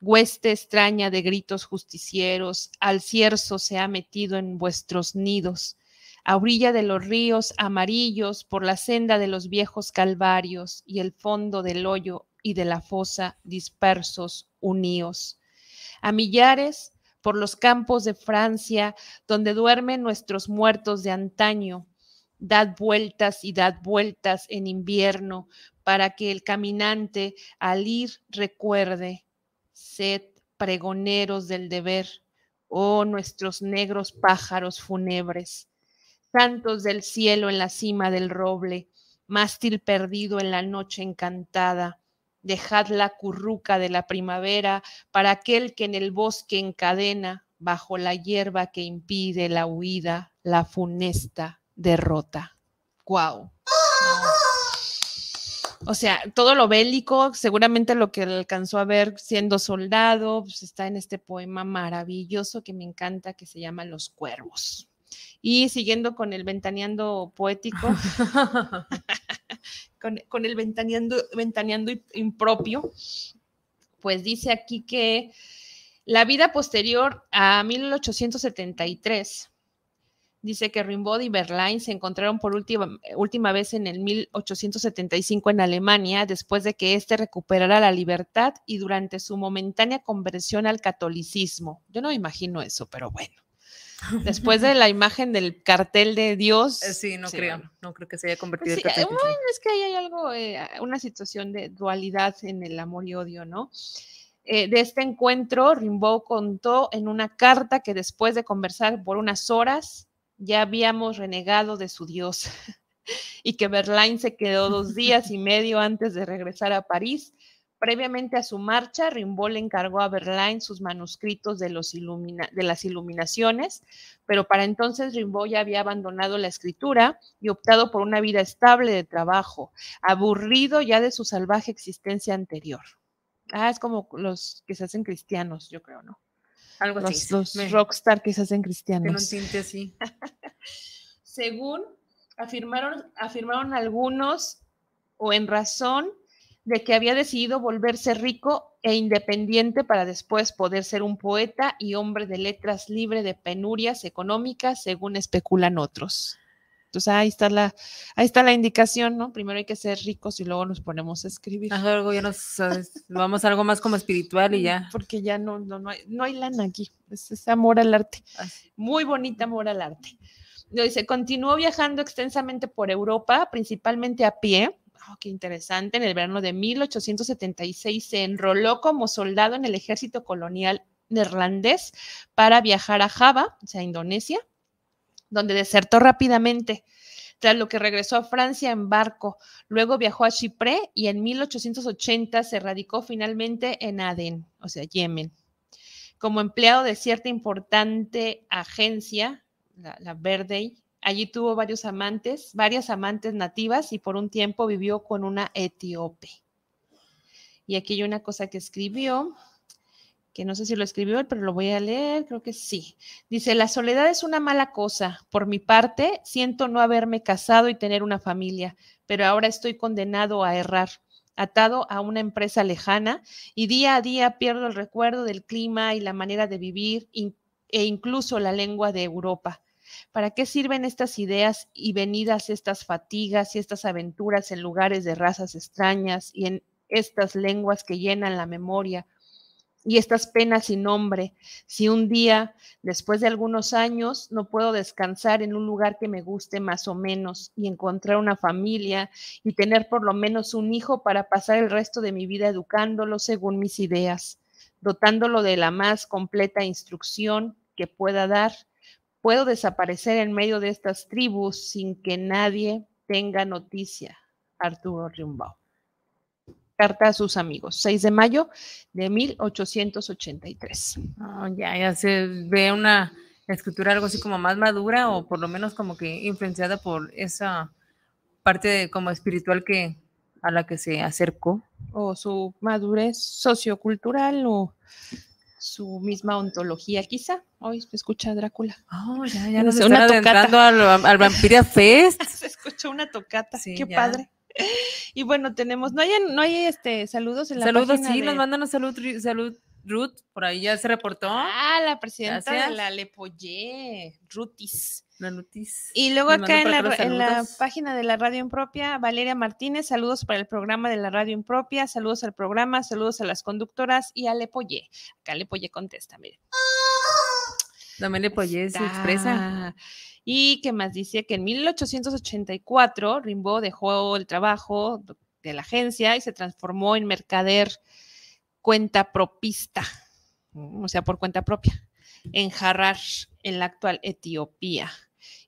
Hueste extraña de gritos justicieros, al cierzo se ha metido en vuestros nidos, a orilla de los ríos amarillos, por la senda de los viejos calvarios y el fondo del hoyo y de la fosa dispersos, uníos a millares por los campos de Francia, donde duermen nuestros muertos de antaño. Dad vueltas y dad vueltas en invierno para que el caminante al ir recuerde. Sed pregoneros del deber, oh nuestros negros pájaros fúnebres, santos del cielo en la cima del roble, mástil perdido en la noche encantada, dejad la curruca de la primavera para aquel que en el bosque encadena, bajo la hierba que impide la huida, la funesta derrota. ¡Guau! O sea, todo lo bélico, seguramente lo que alcanzó a ver siendo soldado, pues, está en este poema maravilloso que me encanta, que se llama Los Cuervos. Y siguiendo con el ventaneando poético, con, el ventaneando, ventaneando impropio, pues dice aquí que la vida posterior a 1873 dice que Rimbaud y Berlain se encontraron por última, última, vez en el 1875 en Alemania, después de que éste recuperara la libertad y durante su momentánea conversión al catolicismo. Yo no imagino eso, pero bueno. Después de la imagen del cartel de Dios. Eh, sí, no creo, no creo que se haya pues convertido en este eh, es que ahí hay algo, eh, una situación de dualidad en el amor y odio, ¿no? de este encuentro, Rimbaud contó en una carta que después de conversar por unas horas, ya habíamos renegado de su Dios y que Berlain se quedó dos días y medio antes de regresar a París Previamente a su marcha, Rimbaud le encargó a Verlaine sus manuscritos de, los de las iluminaciones, pero para entonces Rimbaud ya había abandonado la escritura y optado por una vida estable de trabajo, aburrido ya de su salvaje existencia anterior. Ah, es como los que se hacen cristianos, yo creo, ¿no? Algo así. Los rockstar que se hacen cristianos. Que un tinte así. Según afirmaron, afirmaron algunos, o en razón de que había decidido volverse rico e independiente para después poder ser un poeta y hombre de letras libre de penurias económicas, según especulan otros. Entonces ahí está la, ahí está la indicación, ¿no? Primero hay que ser ricos y luego nos ponemos a escribir. algo ya nos vamos a algo más como espiritual y ya. Porque ya no, no, hay, lana aquí. Es, amor al arte. Muy bonita amor al arte. Dice, continuó viajando extensamente por Europa, principalmente a pie, Ah, qué interesante, en el verano de 1876 se enroló como soldado en el ejército colonial neerlandés para viajar a Java, o sea, Indonesia, donde desertó rápidamente tras lo que regresó a Francia en barco. Luego viajó a Chipre y en 1880 se radicó finalmente en Aden, o sea, Yemen, como empleado de cierta importante agencia, la, la Verde, Allí tuvo varios amantes, varias amantes nativas y por un tiempo vivió con una etíope. Y aquí hay una cosa que escribió, que no sé si lo escribió él, pero lo voy a leer, creo que sí. Dice, la soledad es una mala cosa. Por mi parte, siento no haberme casado y tener una familia, pero ahora estoy condenado a errar atado a una empresa lejana y día a día pierdo el recuerdo del clima y la manera de vivir e incluso la lengua de Europa. ¿Para qué sirven estas ideas y venidas, estas fatigas y estas aventuras en lugares de razas extrañas y en estas lenguas que llenan la memoria y estas penas sin nombre, si un día, después de algunos años, no puedo descansar en un lugar que me guste más o menos y encontrar una familia y tener por lo menos un hijo para pasar el resto de mi vida educándolo según mis ideas, dotándolo de la más completa instrucción que pueda dar Puedo desaparecer en medio de estas tribus sin que nadie tenga noticia. Arturo Riumbao. Carta a sus amigos, 6 de mayo de 1883. Ah, ya, ya se ve una escritura algo así como más madura o por lo menos como que influenciada por esa parte de, como espiritual que a la que se acercó. O su madurez sociocultural o su misma ontología, quizá. Hoy se escucha Drácula. Oh, ya, ya nos, están adentrando al, al vampiria Fest. se escucha una tocata, qué padre. Y bueno, tenemos, no hay, no hay este, saludos en la Saludos, sí, nos mandan un salud, salud Ruth, por ahí ya se reportó. Ah, la presidenta de la Lepoyé, Rutis. La Y luego acá en la, página de la Radio Impropia, Valeria Martínez, saludos para el programa de la Radio Impropia, saludos al programa, saludos a las conductoras y a Lepoyé. Acá Lepoyé contesta, mire. También Lepoyé se expresa. Y que más dice que en 1884 Rimbo dejó el trabajo de la agencia y se transformó en mercader cuenta propista, o sea, por cuenta propia, en Harar, en la actual Etiopía.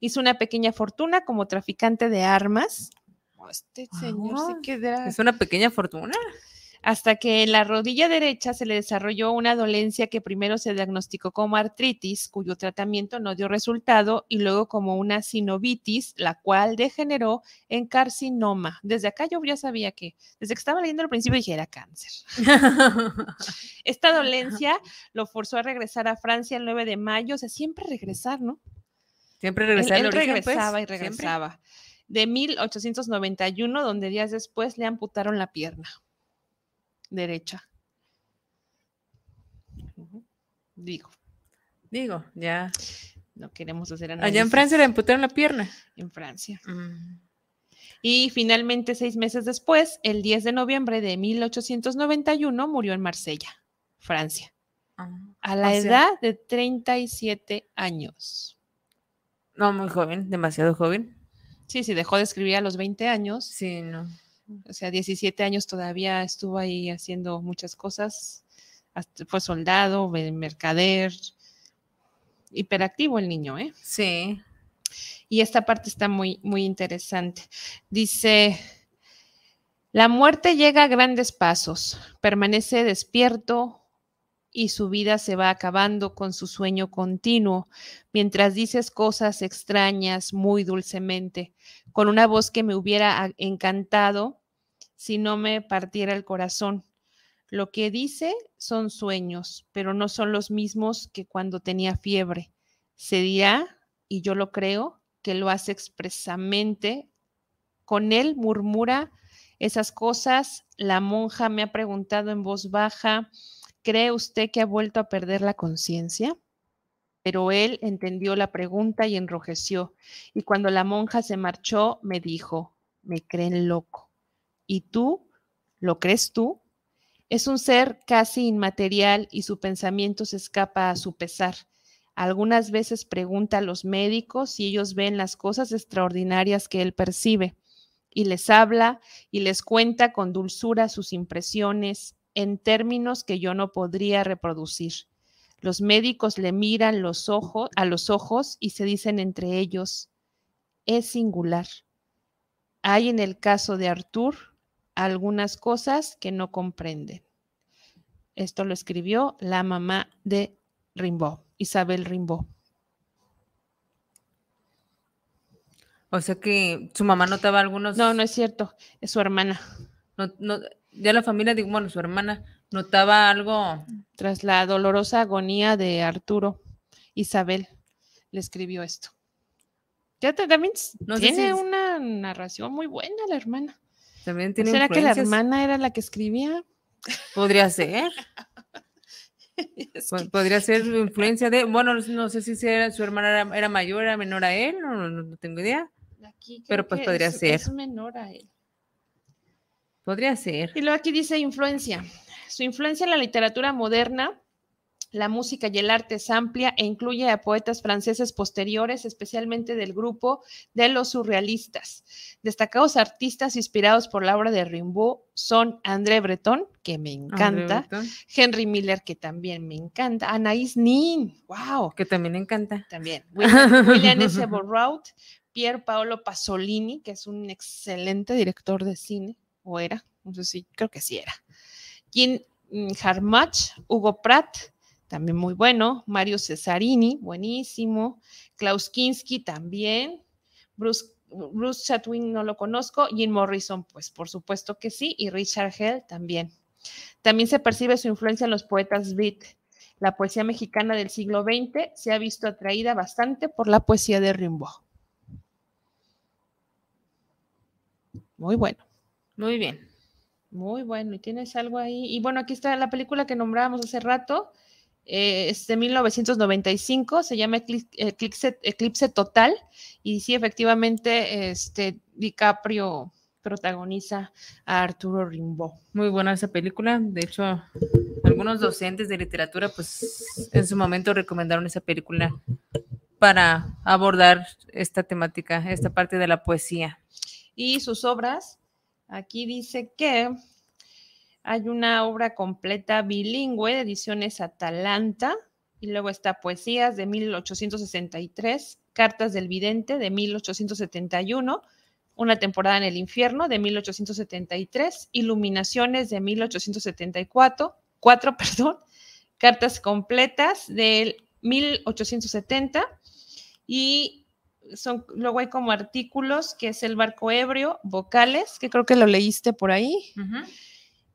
Hizo una pequeña fortuna como traficante de armas. Oh, este señor se ah, queda... Es una pequeña fortuna hasta que en la rodilla derecha se le desarrolló una dolencia que primero se diagnosticó como artritis, cuyo tratamiento no dio resultado, y luego como una sinovitis, la cual degeneró en carcinoma. Desde acá yo ya sabía que, desde que estaba leyendo al principio dije era cáncer. Esta dolencia lo forzó a regresar a Francia el 9 de mayo, o sea, siempre regresar, ¿no? Siempre regresar. Él, pues, regresaba y regresaba. De 1891, donde días después le amputaron la pierna derecha. Digo. Digo, ya. No queremos hacer análisis. Allá en Francia le amputaron la pierna. En Francia. Mm. Y finalmente, seis meses después, el 10 de noviembre de 1891, murió en Marsella, Francia, ah, a la edad de 37 años. No, muy joven, demasiado joven. Sí, sí, dejó de escribir a los 20 años. Sí, no. O sea, 17 años todavía estuvo ahí haciendo muchas cosas. fue soldado, mercader, hiperactivo el niño, ¿eh? Sí. Y esta parte está muy, muy interesante. Dice, la muerte llega a grandes pasos, permanece despierto, y su vida se va acabando con su sueño continuo, mientras dices cosas extrañas muy dulcemente, con una voz que me hubiera encantado si no me partiera el corazón. Lo que dice son sueños, pero no son los mismos que cuando tenía fiebre. Se dirá, y yo lo creo, que lo hace expresamente. Con él murmura esas cosas. La monja me ha preguntado en voz baja ¿Cree usted que ha vuelto a perder la conciencia? Pero él entendió la pregunta y enrojeció. Y cuando la monja se marchó, me dijo, me creen loco. ¿Y tú? ¿Lo crees tú? Es un ser casi inmaterial y su pensamiento se escapa a su pesar. Algunas veces pregunta a los médicos si ellos ven las cosas extraordinarias que él percibe y les habla y les cuenta con dulzura sus impresiones, en términos que yo no podría reproducir. Los médicos le miran los ojos, a los ojos y se dicen entre ellos, es singular. Hay en el caso de Artur algunas cosas que no comprenden. Esto lo escribió la mamá de Rimbaud, Isabel Rimbaud. O sea que su mamá notaba algunos. No, no es cierto, es su hermana. No, no, ya la familia, dijo, bueno, su hermana notaba algo. Tras la dolorosa agonía de Arturo, Isabel le escribió esto. Ya también tiene una narración muy buena la hermana. ¿Será que la hermana era la que escribía? Podría ser. Podría ser influencia de, bueno, no sé si era, su hermana era, mayor, o menor a él, no, tengo idea. Pero pues podría ser. Es menor a él. Podría ser. Y luego aquí dice influencia. Su influencia en la literatura moderna, la música y el arte es amplia e incluye a poetas franceses posteriores, especialmente del grupo de los surrealistas. Destacados artistas inspirados por la obra de Rimbaud son André Breton, que me encanta, Henry Miller, que también me encanta, Anaïs Nin, wow. Que también me encanta. También, William, S. Burroughs, Pier Paolo Pasolini, que es un excelente director de cine, o era, no sé si, creo que sí era. Jim mm, Harmach, Hugo Pratt, también muy bueno. Mario Cesarini, buenísimo. Klaus Kinski también. Bruce, Bruce Chatwin no lo conozco. Jim Morrison, pues por supuesto que sí. Y Richard Hell también. También se percibe su influencia en los poetas beat. La poesía mexicana del siglo XX se ha visto atraída bastante por la poesía de Rimbaud. Muy bueno. Muy bien. Muy bueno, y tienes algo ahí. Y bueno, aquí está la película que nombrábamos hace rato, eh, es de 1995, se llama Eclipse, Eclipse, Total, y sí, efectivamente, este DiCaprio protagoniza a Arturo Rimbaud. Muy buena esa película, de hecho, algunos docentes de literatura, pues, en su momento recomendaron esa película para abordar esta temática, esta parte de la poesía. Y sus obras, Aquí dice que hay una obra completa bilingüe de ediciones Atalanta y luego está Poesías de 1863, Cartas del Vidente de 1871, Una temporada en el infierno de 1873, Iluminaciones de 1874, cuatro, perdón, Cartas completas de 1870 y son, luego hay como artículos, que es el barco ebrio, vocales, que creo que lo leíste por ahí.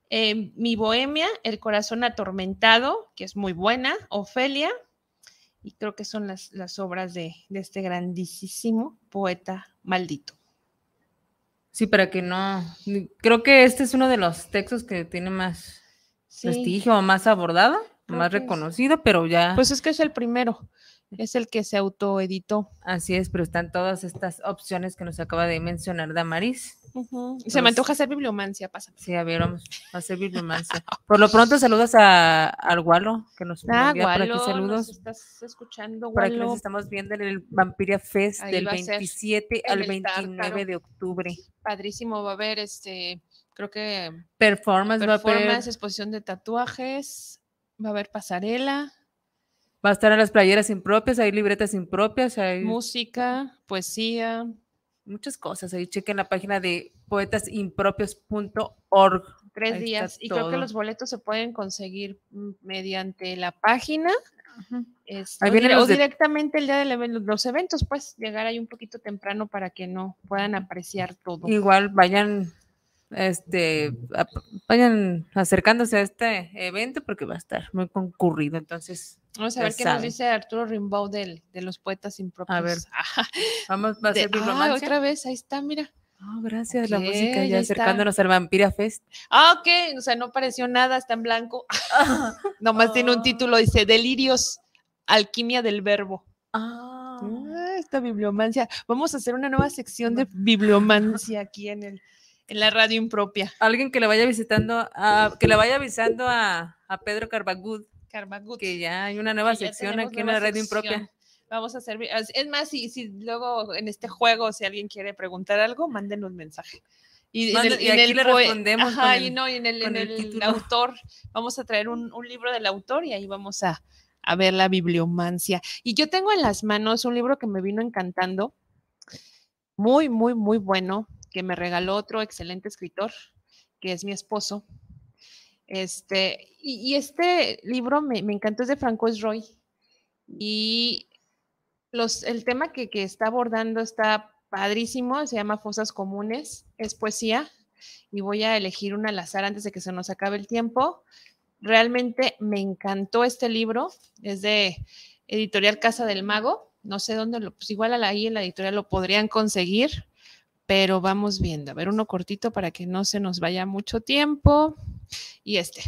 Em, mi Bohemia, El Corazón Atormentado, que es muy buena, Ofelia, y creo que son las, obras de, este grandísimo poeta maldito. Sí, para que no, creo que este es uno de los textos que tiene más prestigio, más abordado, más reconocido, pero ya. Pues es que es el primero es el que se autoeditó. Así es, pero están todas estas opciones que nos acaba de mencionar Damaris. se me antoja hacer bibliomancia, pasa. Sí, a ver, vamos a hacer bibliomancia. Por lo pronto, saludos a, al Gualo, que ah, nos saludos. estás escuchando, Gualo. nos estamos viendo el Vampiria Fest del 27 al 29 de octubre. Padrísimo, va a haber este, creo que... Performance, va a haber... exposición de tatuajes, va a haber pasarela Va a estar en las playeras impropias, hay libretas impropias, hay... Música, poesía. Muchas cosas. Ahí chequen la página de poetasimpropios.org. Tres días. Y creo que los boletos se pueden conseguir mm, mediante la página. o, directamente el día de los eventos, pues llegar ahí un poquito temprano para que no puedan apreciar todo. Igual vayan, este, vayan acercándose a este evento porque va a estar muy concurrido, entonces Vamos a ver qué nos dice Arturo Rimbaud de los poetas impropios. A ver, vamos a hacer ah, otra vez, ahí está, mira. Oh, gracias, la música ya acercándonos al Vampira Fest. Ah, ok, o sea, no pareció nada, está en blanco. Nomás tiene un ah. título, dice Delirios, Alquimia del Verbo. Ah. ah. esta bibliomancia. Vamos a hacer una nueva sección de bibliomancia aquí en el en la radio impropia. Alguien que le vaya visitando, a, que le vaya avisando a, a Pedro Carbagud que ya hay una nueva sección aquí en la red impropia. Vamos a servir. Es más, si, si luego en este juego, si alguien quiere preguntar algo, manden un mensaje. Y, aquí le respondemos. con y no, y en el, autor. Vamos a traer un, libro del autor y ahí vamos a, a ver la bibliomancia. Y yo tengo en las manos un libro que me vino encantando, muy, muy, muy bueno, que me regaló otro excelente escritor, que es mi esposo, este, y, este libro me, encantó, es de Franco Roy. Y los, el tema que, está abordando está padrísimo, se llama Fosas Comunes, es poesía, y voy a elegir una al azar antes de que se nos acabe el tiempo. Realmente me encantó este libro, es de Editorial Casa del Mago, no sé dónde, lo, pues igual ahí en la editorial lo podrían conseguir, pero vamos viendo. A ver, uno cortito para que no se nos vaya mucho tiempo. Y este,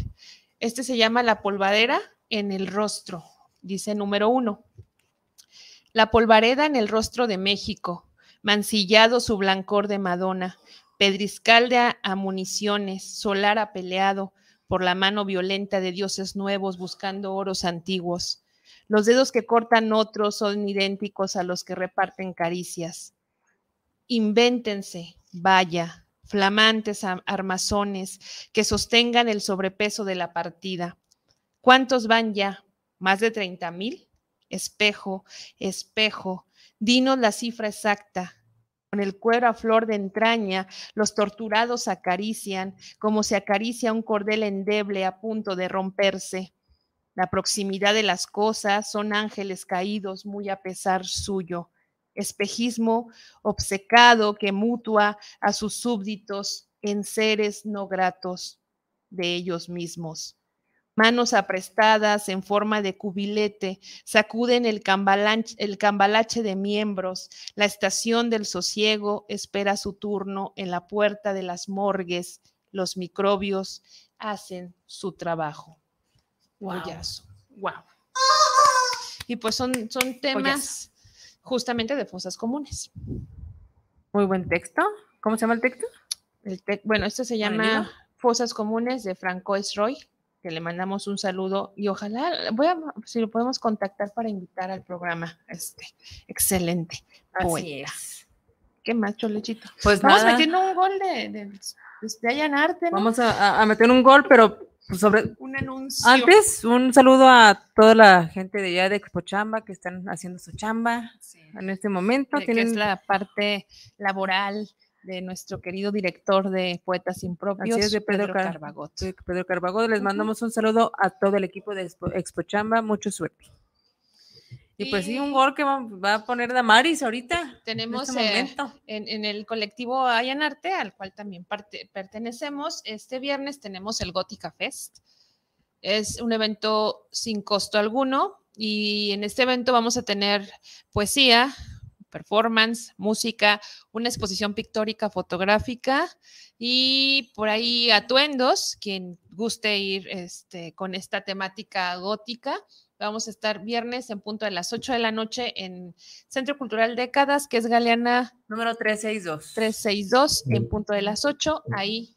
este se llama la polvadera en el rostro, dice número uno. La polvareda en el rostro de México, mancillado su blancor de Madonna, pedriscal de a municiones, solar apeleado por la mano violenta de dioses nuevos buscando oros antiguos. Los dedos que cortan otros son idénticos a los que reparten caricias. Invéntense, vaya, flamantes armazones que sostengan el sobrepeso de la partida. ¿Cuántos van ya? ¿Más de 30 mil? Espejo, espejo, dinos la cifra exacta. Con el cuero a flor de entraña, los torturados acarician, como se acaricia un cordel endeble a punto de romperse. La proximidad de las cosas son ángeles caídos muy a pesar suyo espejismo obcecado que mutua a sus súbditos en seres no gratos de ellos mismos. Manos aprestadas en forma de cubilete sacuden el, cambalache de miembros. La estación del sosiego espera su turno en la puerta de las morgues. Los microbios hacen su trabajo. ¡Guayazo! Wow. Y pues son, son temas justamente de fosas comunes. Muy buen texto. ¿Cómo se llama el texto? El bueno, esto se llama Fosas Comunes de Franco Esroy, que le mandamos un saludo y ojalá, voy a, si lo podemos contactar para invitar al programa. Este, excelente. Así es. Qué macho, lechito. Pues Vamos a metiendo un gol de, de, Arte, Vamos a, a, meter un gol, pero pues, un anuncio. Antes, un saludo a toda la gente de allá de Expochamba que están haciendo su chamba en este momento. es la parte laboral de nuestro querido director de Poetas Impropios, Así es, Pedro, Pedro Les mandamos un saludo a todo el equipo de Expochamba. Chamba. Mucha suerte. Y pues sí, un gol que va a poner Damaris ahorita. Tenemos este eh, en, el colectivo Ayan Arte, al cual también parte, pertenecemos. Este viernes tenemos el Gótica Fest. Es un evento sin costo alguno y en este evento vamos a tener poesía, performance, música, una exposición pictórica, fotográfica y por ahí atuendos, quien guste ir este, con esta temática gótica Vamos a estar viernes en punto de las 8 de la noche en Centro Cultural Décadas, que es Galeana. Número 362. 362, en punto de las 8. Ahí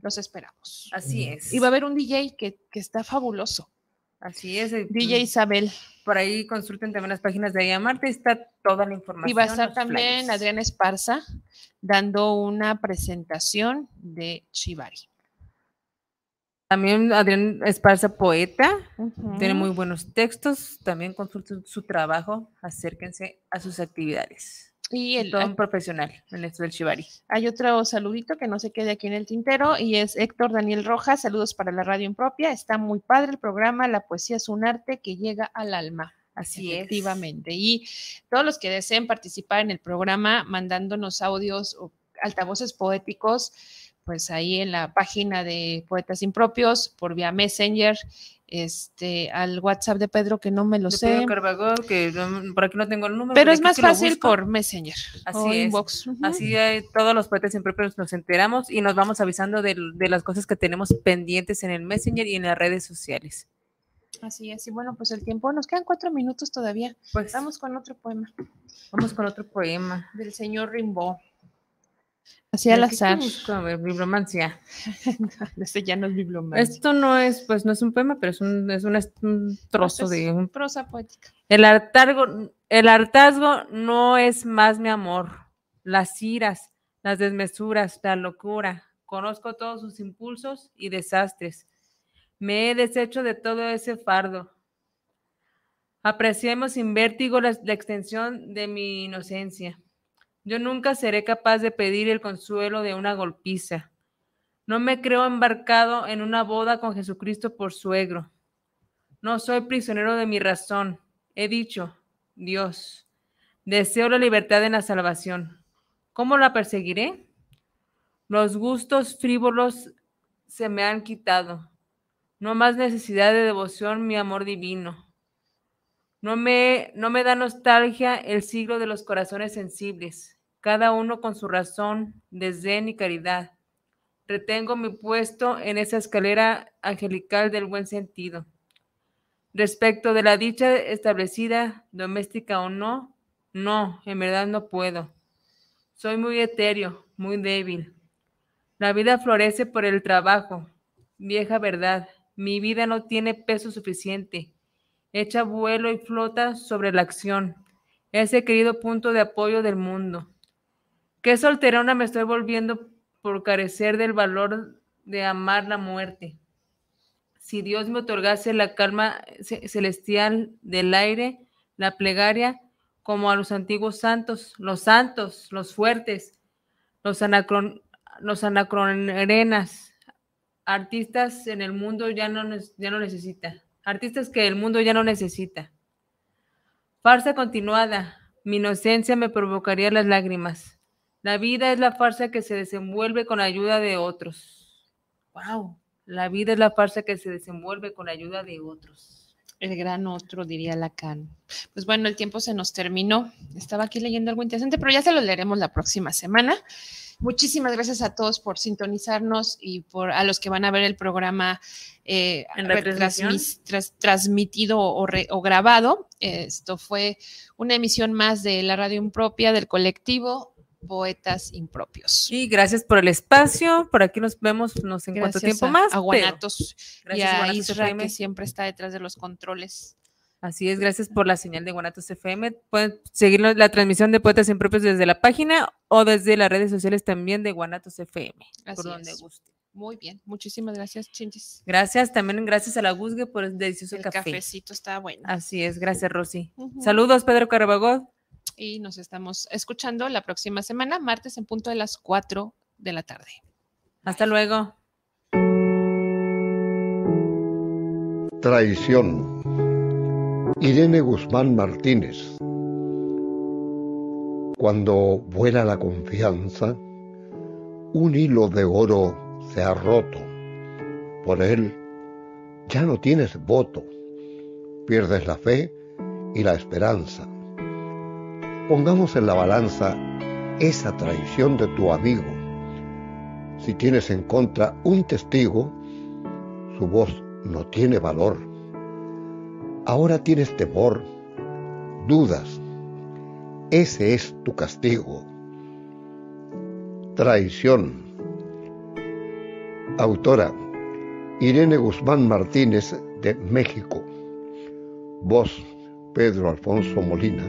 los esperamos. Así es. Y va a haber un DJ que, está fabuloso. Así es. Eh, DJ mm, Isabel. Por ahí consulten también las páginas de Día Marte, está toda la información. Y va a estar también Adriana Esparza dando una presentación de Chivari. También Adrián Esparza, poeta, tiene muy buenos textos, también consulten su trabajo, acérquense a sus actividades. Y el, don profesional el esto del Shibari. Hay otro saludito que no se quede aquí en el tintero y es Héctor Daniel Rojas, saludos para la radio impropia, está muy padre el programa, la poesía es un arte que llega al alma. Así efectivamente. Y todos los que deseen participar en el programa mandándonos audios o altavoces poéticos, pues ahí en la página de Poetas Impropios, por vía Messenger, este, al WhatsApp de Pedro, que no me lo sé. Pedro Carvajal, que por aquí no tengo el número. Pero es más fácil por Messenger. Así es. Así todos los poetas impropios nos enteramos y nos vamos avisando de, de las cosas que tenemos pendientes en el Messenger y en las redes sociales. Así es, y bueno, pues el tiempo, nos quedan cuatro minutos todavía. Pues vamos con otro poema. Vamos con otro poema. Del señor Rimbaud. Así al azar. Este ya no es Esto no es, pues no es un poema, pero es un, ah, pues trozo de. prosa poética. El hartazgo, el hartazgo no es más mi amor. Las iras, las desmesuras, la locura. Conozco todos sus impulsos y desastres. Me he deshecho de todo ese fardo. Apreciemos sin vértigo la extensión de mi inocencia yo nunca seré capaz de pedir el consuelo de una golpiza. No me creo embarcado en una boda con Jesucristo por suegro. No soy prisionero de mi razón. He dicho, Dios, deseo la libertad en la salvación. ¿Cómo la perseguiré? Los gustos frívolos se me han quitado. No más necesidad de devoción, mi amor divino. No me, no me da nostalgia el siglo de los corazones sensibles, cada uno con su razón, desdén y caridad. Retengo mi puesto en esa escalera angelical del buen sentido. Respecto de la dicha establecida, doméstica o no, no, en verdad no puedo. Soy muy etéreo, muy débil. La vida florece por el trabajo. Vieja verdad, mi vida no tiene peso suficiente echa vuelo y flota sobre la acción, ese querido punto de apoyo del mundo. Qué solterona me estoy volviendo por carecer del valor de amar la muerte. Si Dios me otorgase la calma celestial del aire, la plegaria, como a los antiguos santos, los santos, los fuertes, los, anacron, los anacronerenas, artistas en el mundo ya no, ya no necesita artistas que el mundo ya no necesita. Farsa continuada, mi inocencia me provocaría las lágrimas. La vida es la farsa que se desenvuelve con ayuda de otros. ¡Wow! La vida es la farsa que se desenvuelve con ayuda de otros. El gran otro, diría Lacan. Pues bueno, el tiempo se nos terminó. Estaba aquí leyendo algo interesante, pero ya se lo leeremos la próxima semana. Muchísimas gracias a todos por sintonizarnos y por a los que van a ver el programa eh, ¿En transmitido o, grabado. Esto fue una emisión más de la radio impropia del colectivo Poetas Impropios. Y gracias por el espacio. Por aquí nos vemos no en cuánto tiempo más. A Guanatos y a, que siempre está detrás de los controles. Así es, gracias por la señal de Guanatos FM. Pueden seguir la transmisión de Poetas Impropios desde la página o desde las redes sociales también de Guanatos FM, por donde guste. Muy bien, muchísimas gracias, Chinchis. Gracias, también gracias a la Guzgue por el delicioso café. El cafecito está bueno. Así es, gracias, Rosy. Saludos, Pedro Carabagot. Y nos estamos escuchando la próxima semana, martes en punto de las 4 de la tarde. Hasta luego. Traición Irene Guzmán Martínez. Cuando vuela la confianza, un hilo de oro se ha roto. Por él ya no tienes voto, pierdes la fe y la esperanza. Pongamos en la balanza esa traición de tu amigo. Si tienes en contra un testigo, su voz no tiene valor Ahora tienes temor, dudas. Ese es tu castigo. Traición. Autora Irene Guzmán Martínez de México. Voz Pedro Alfonso Molina.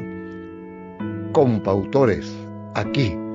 Compautores aquí.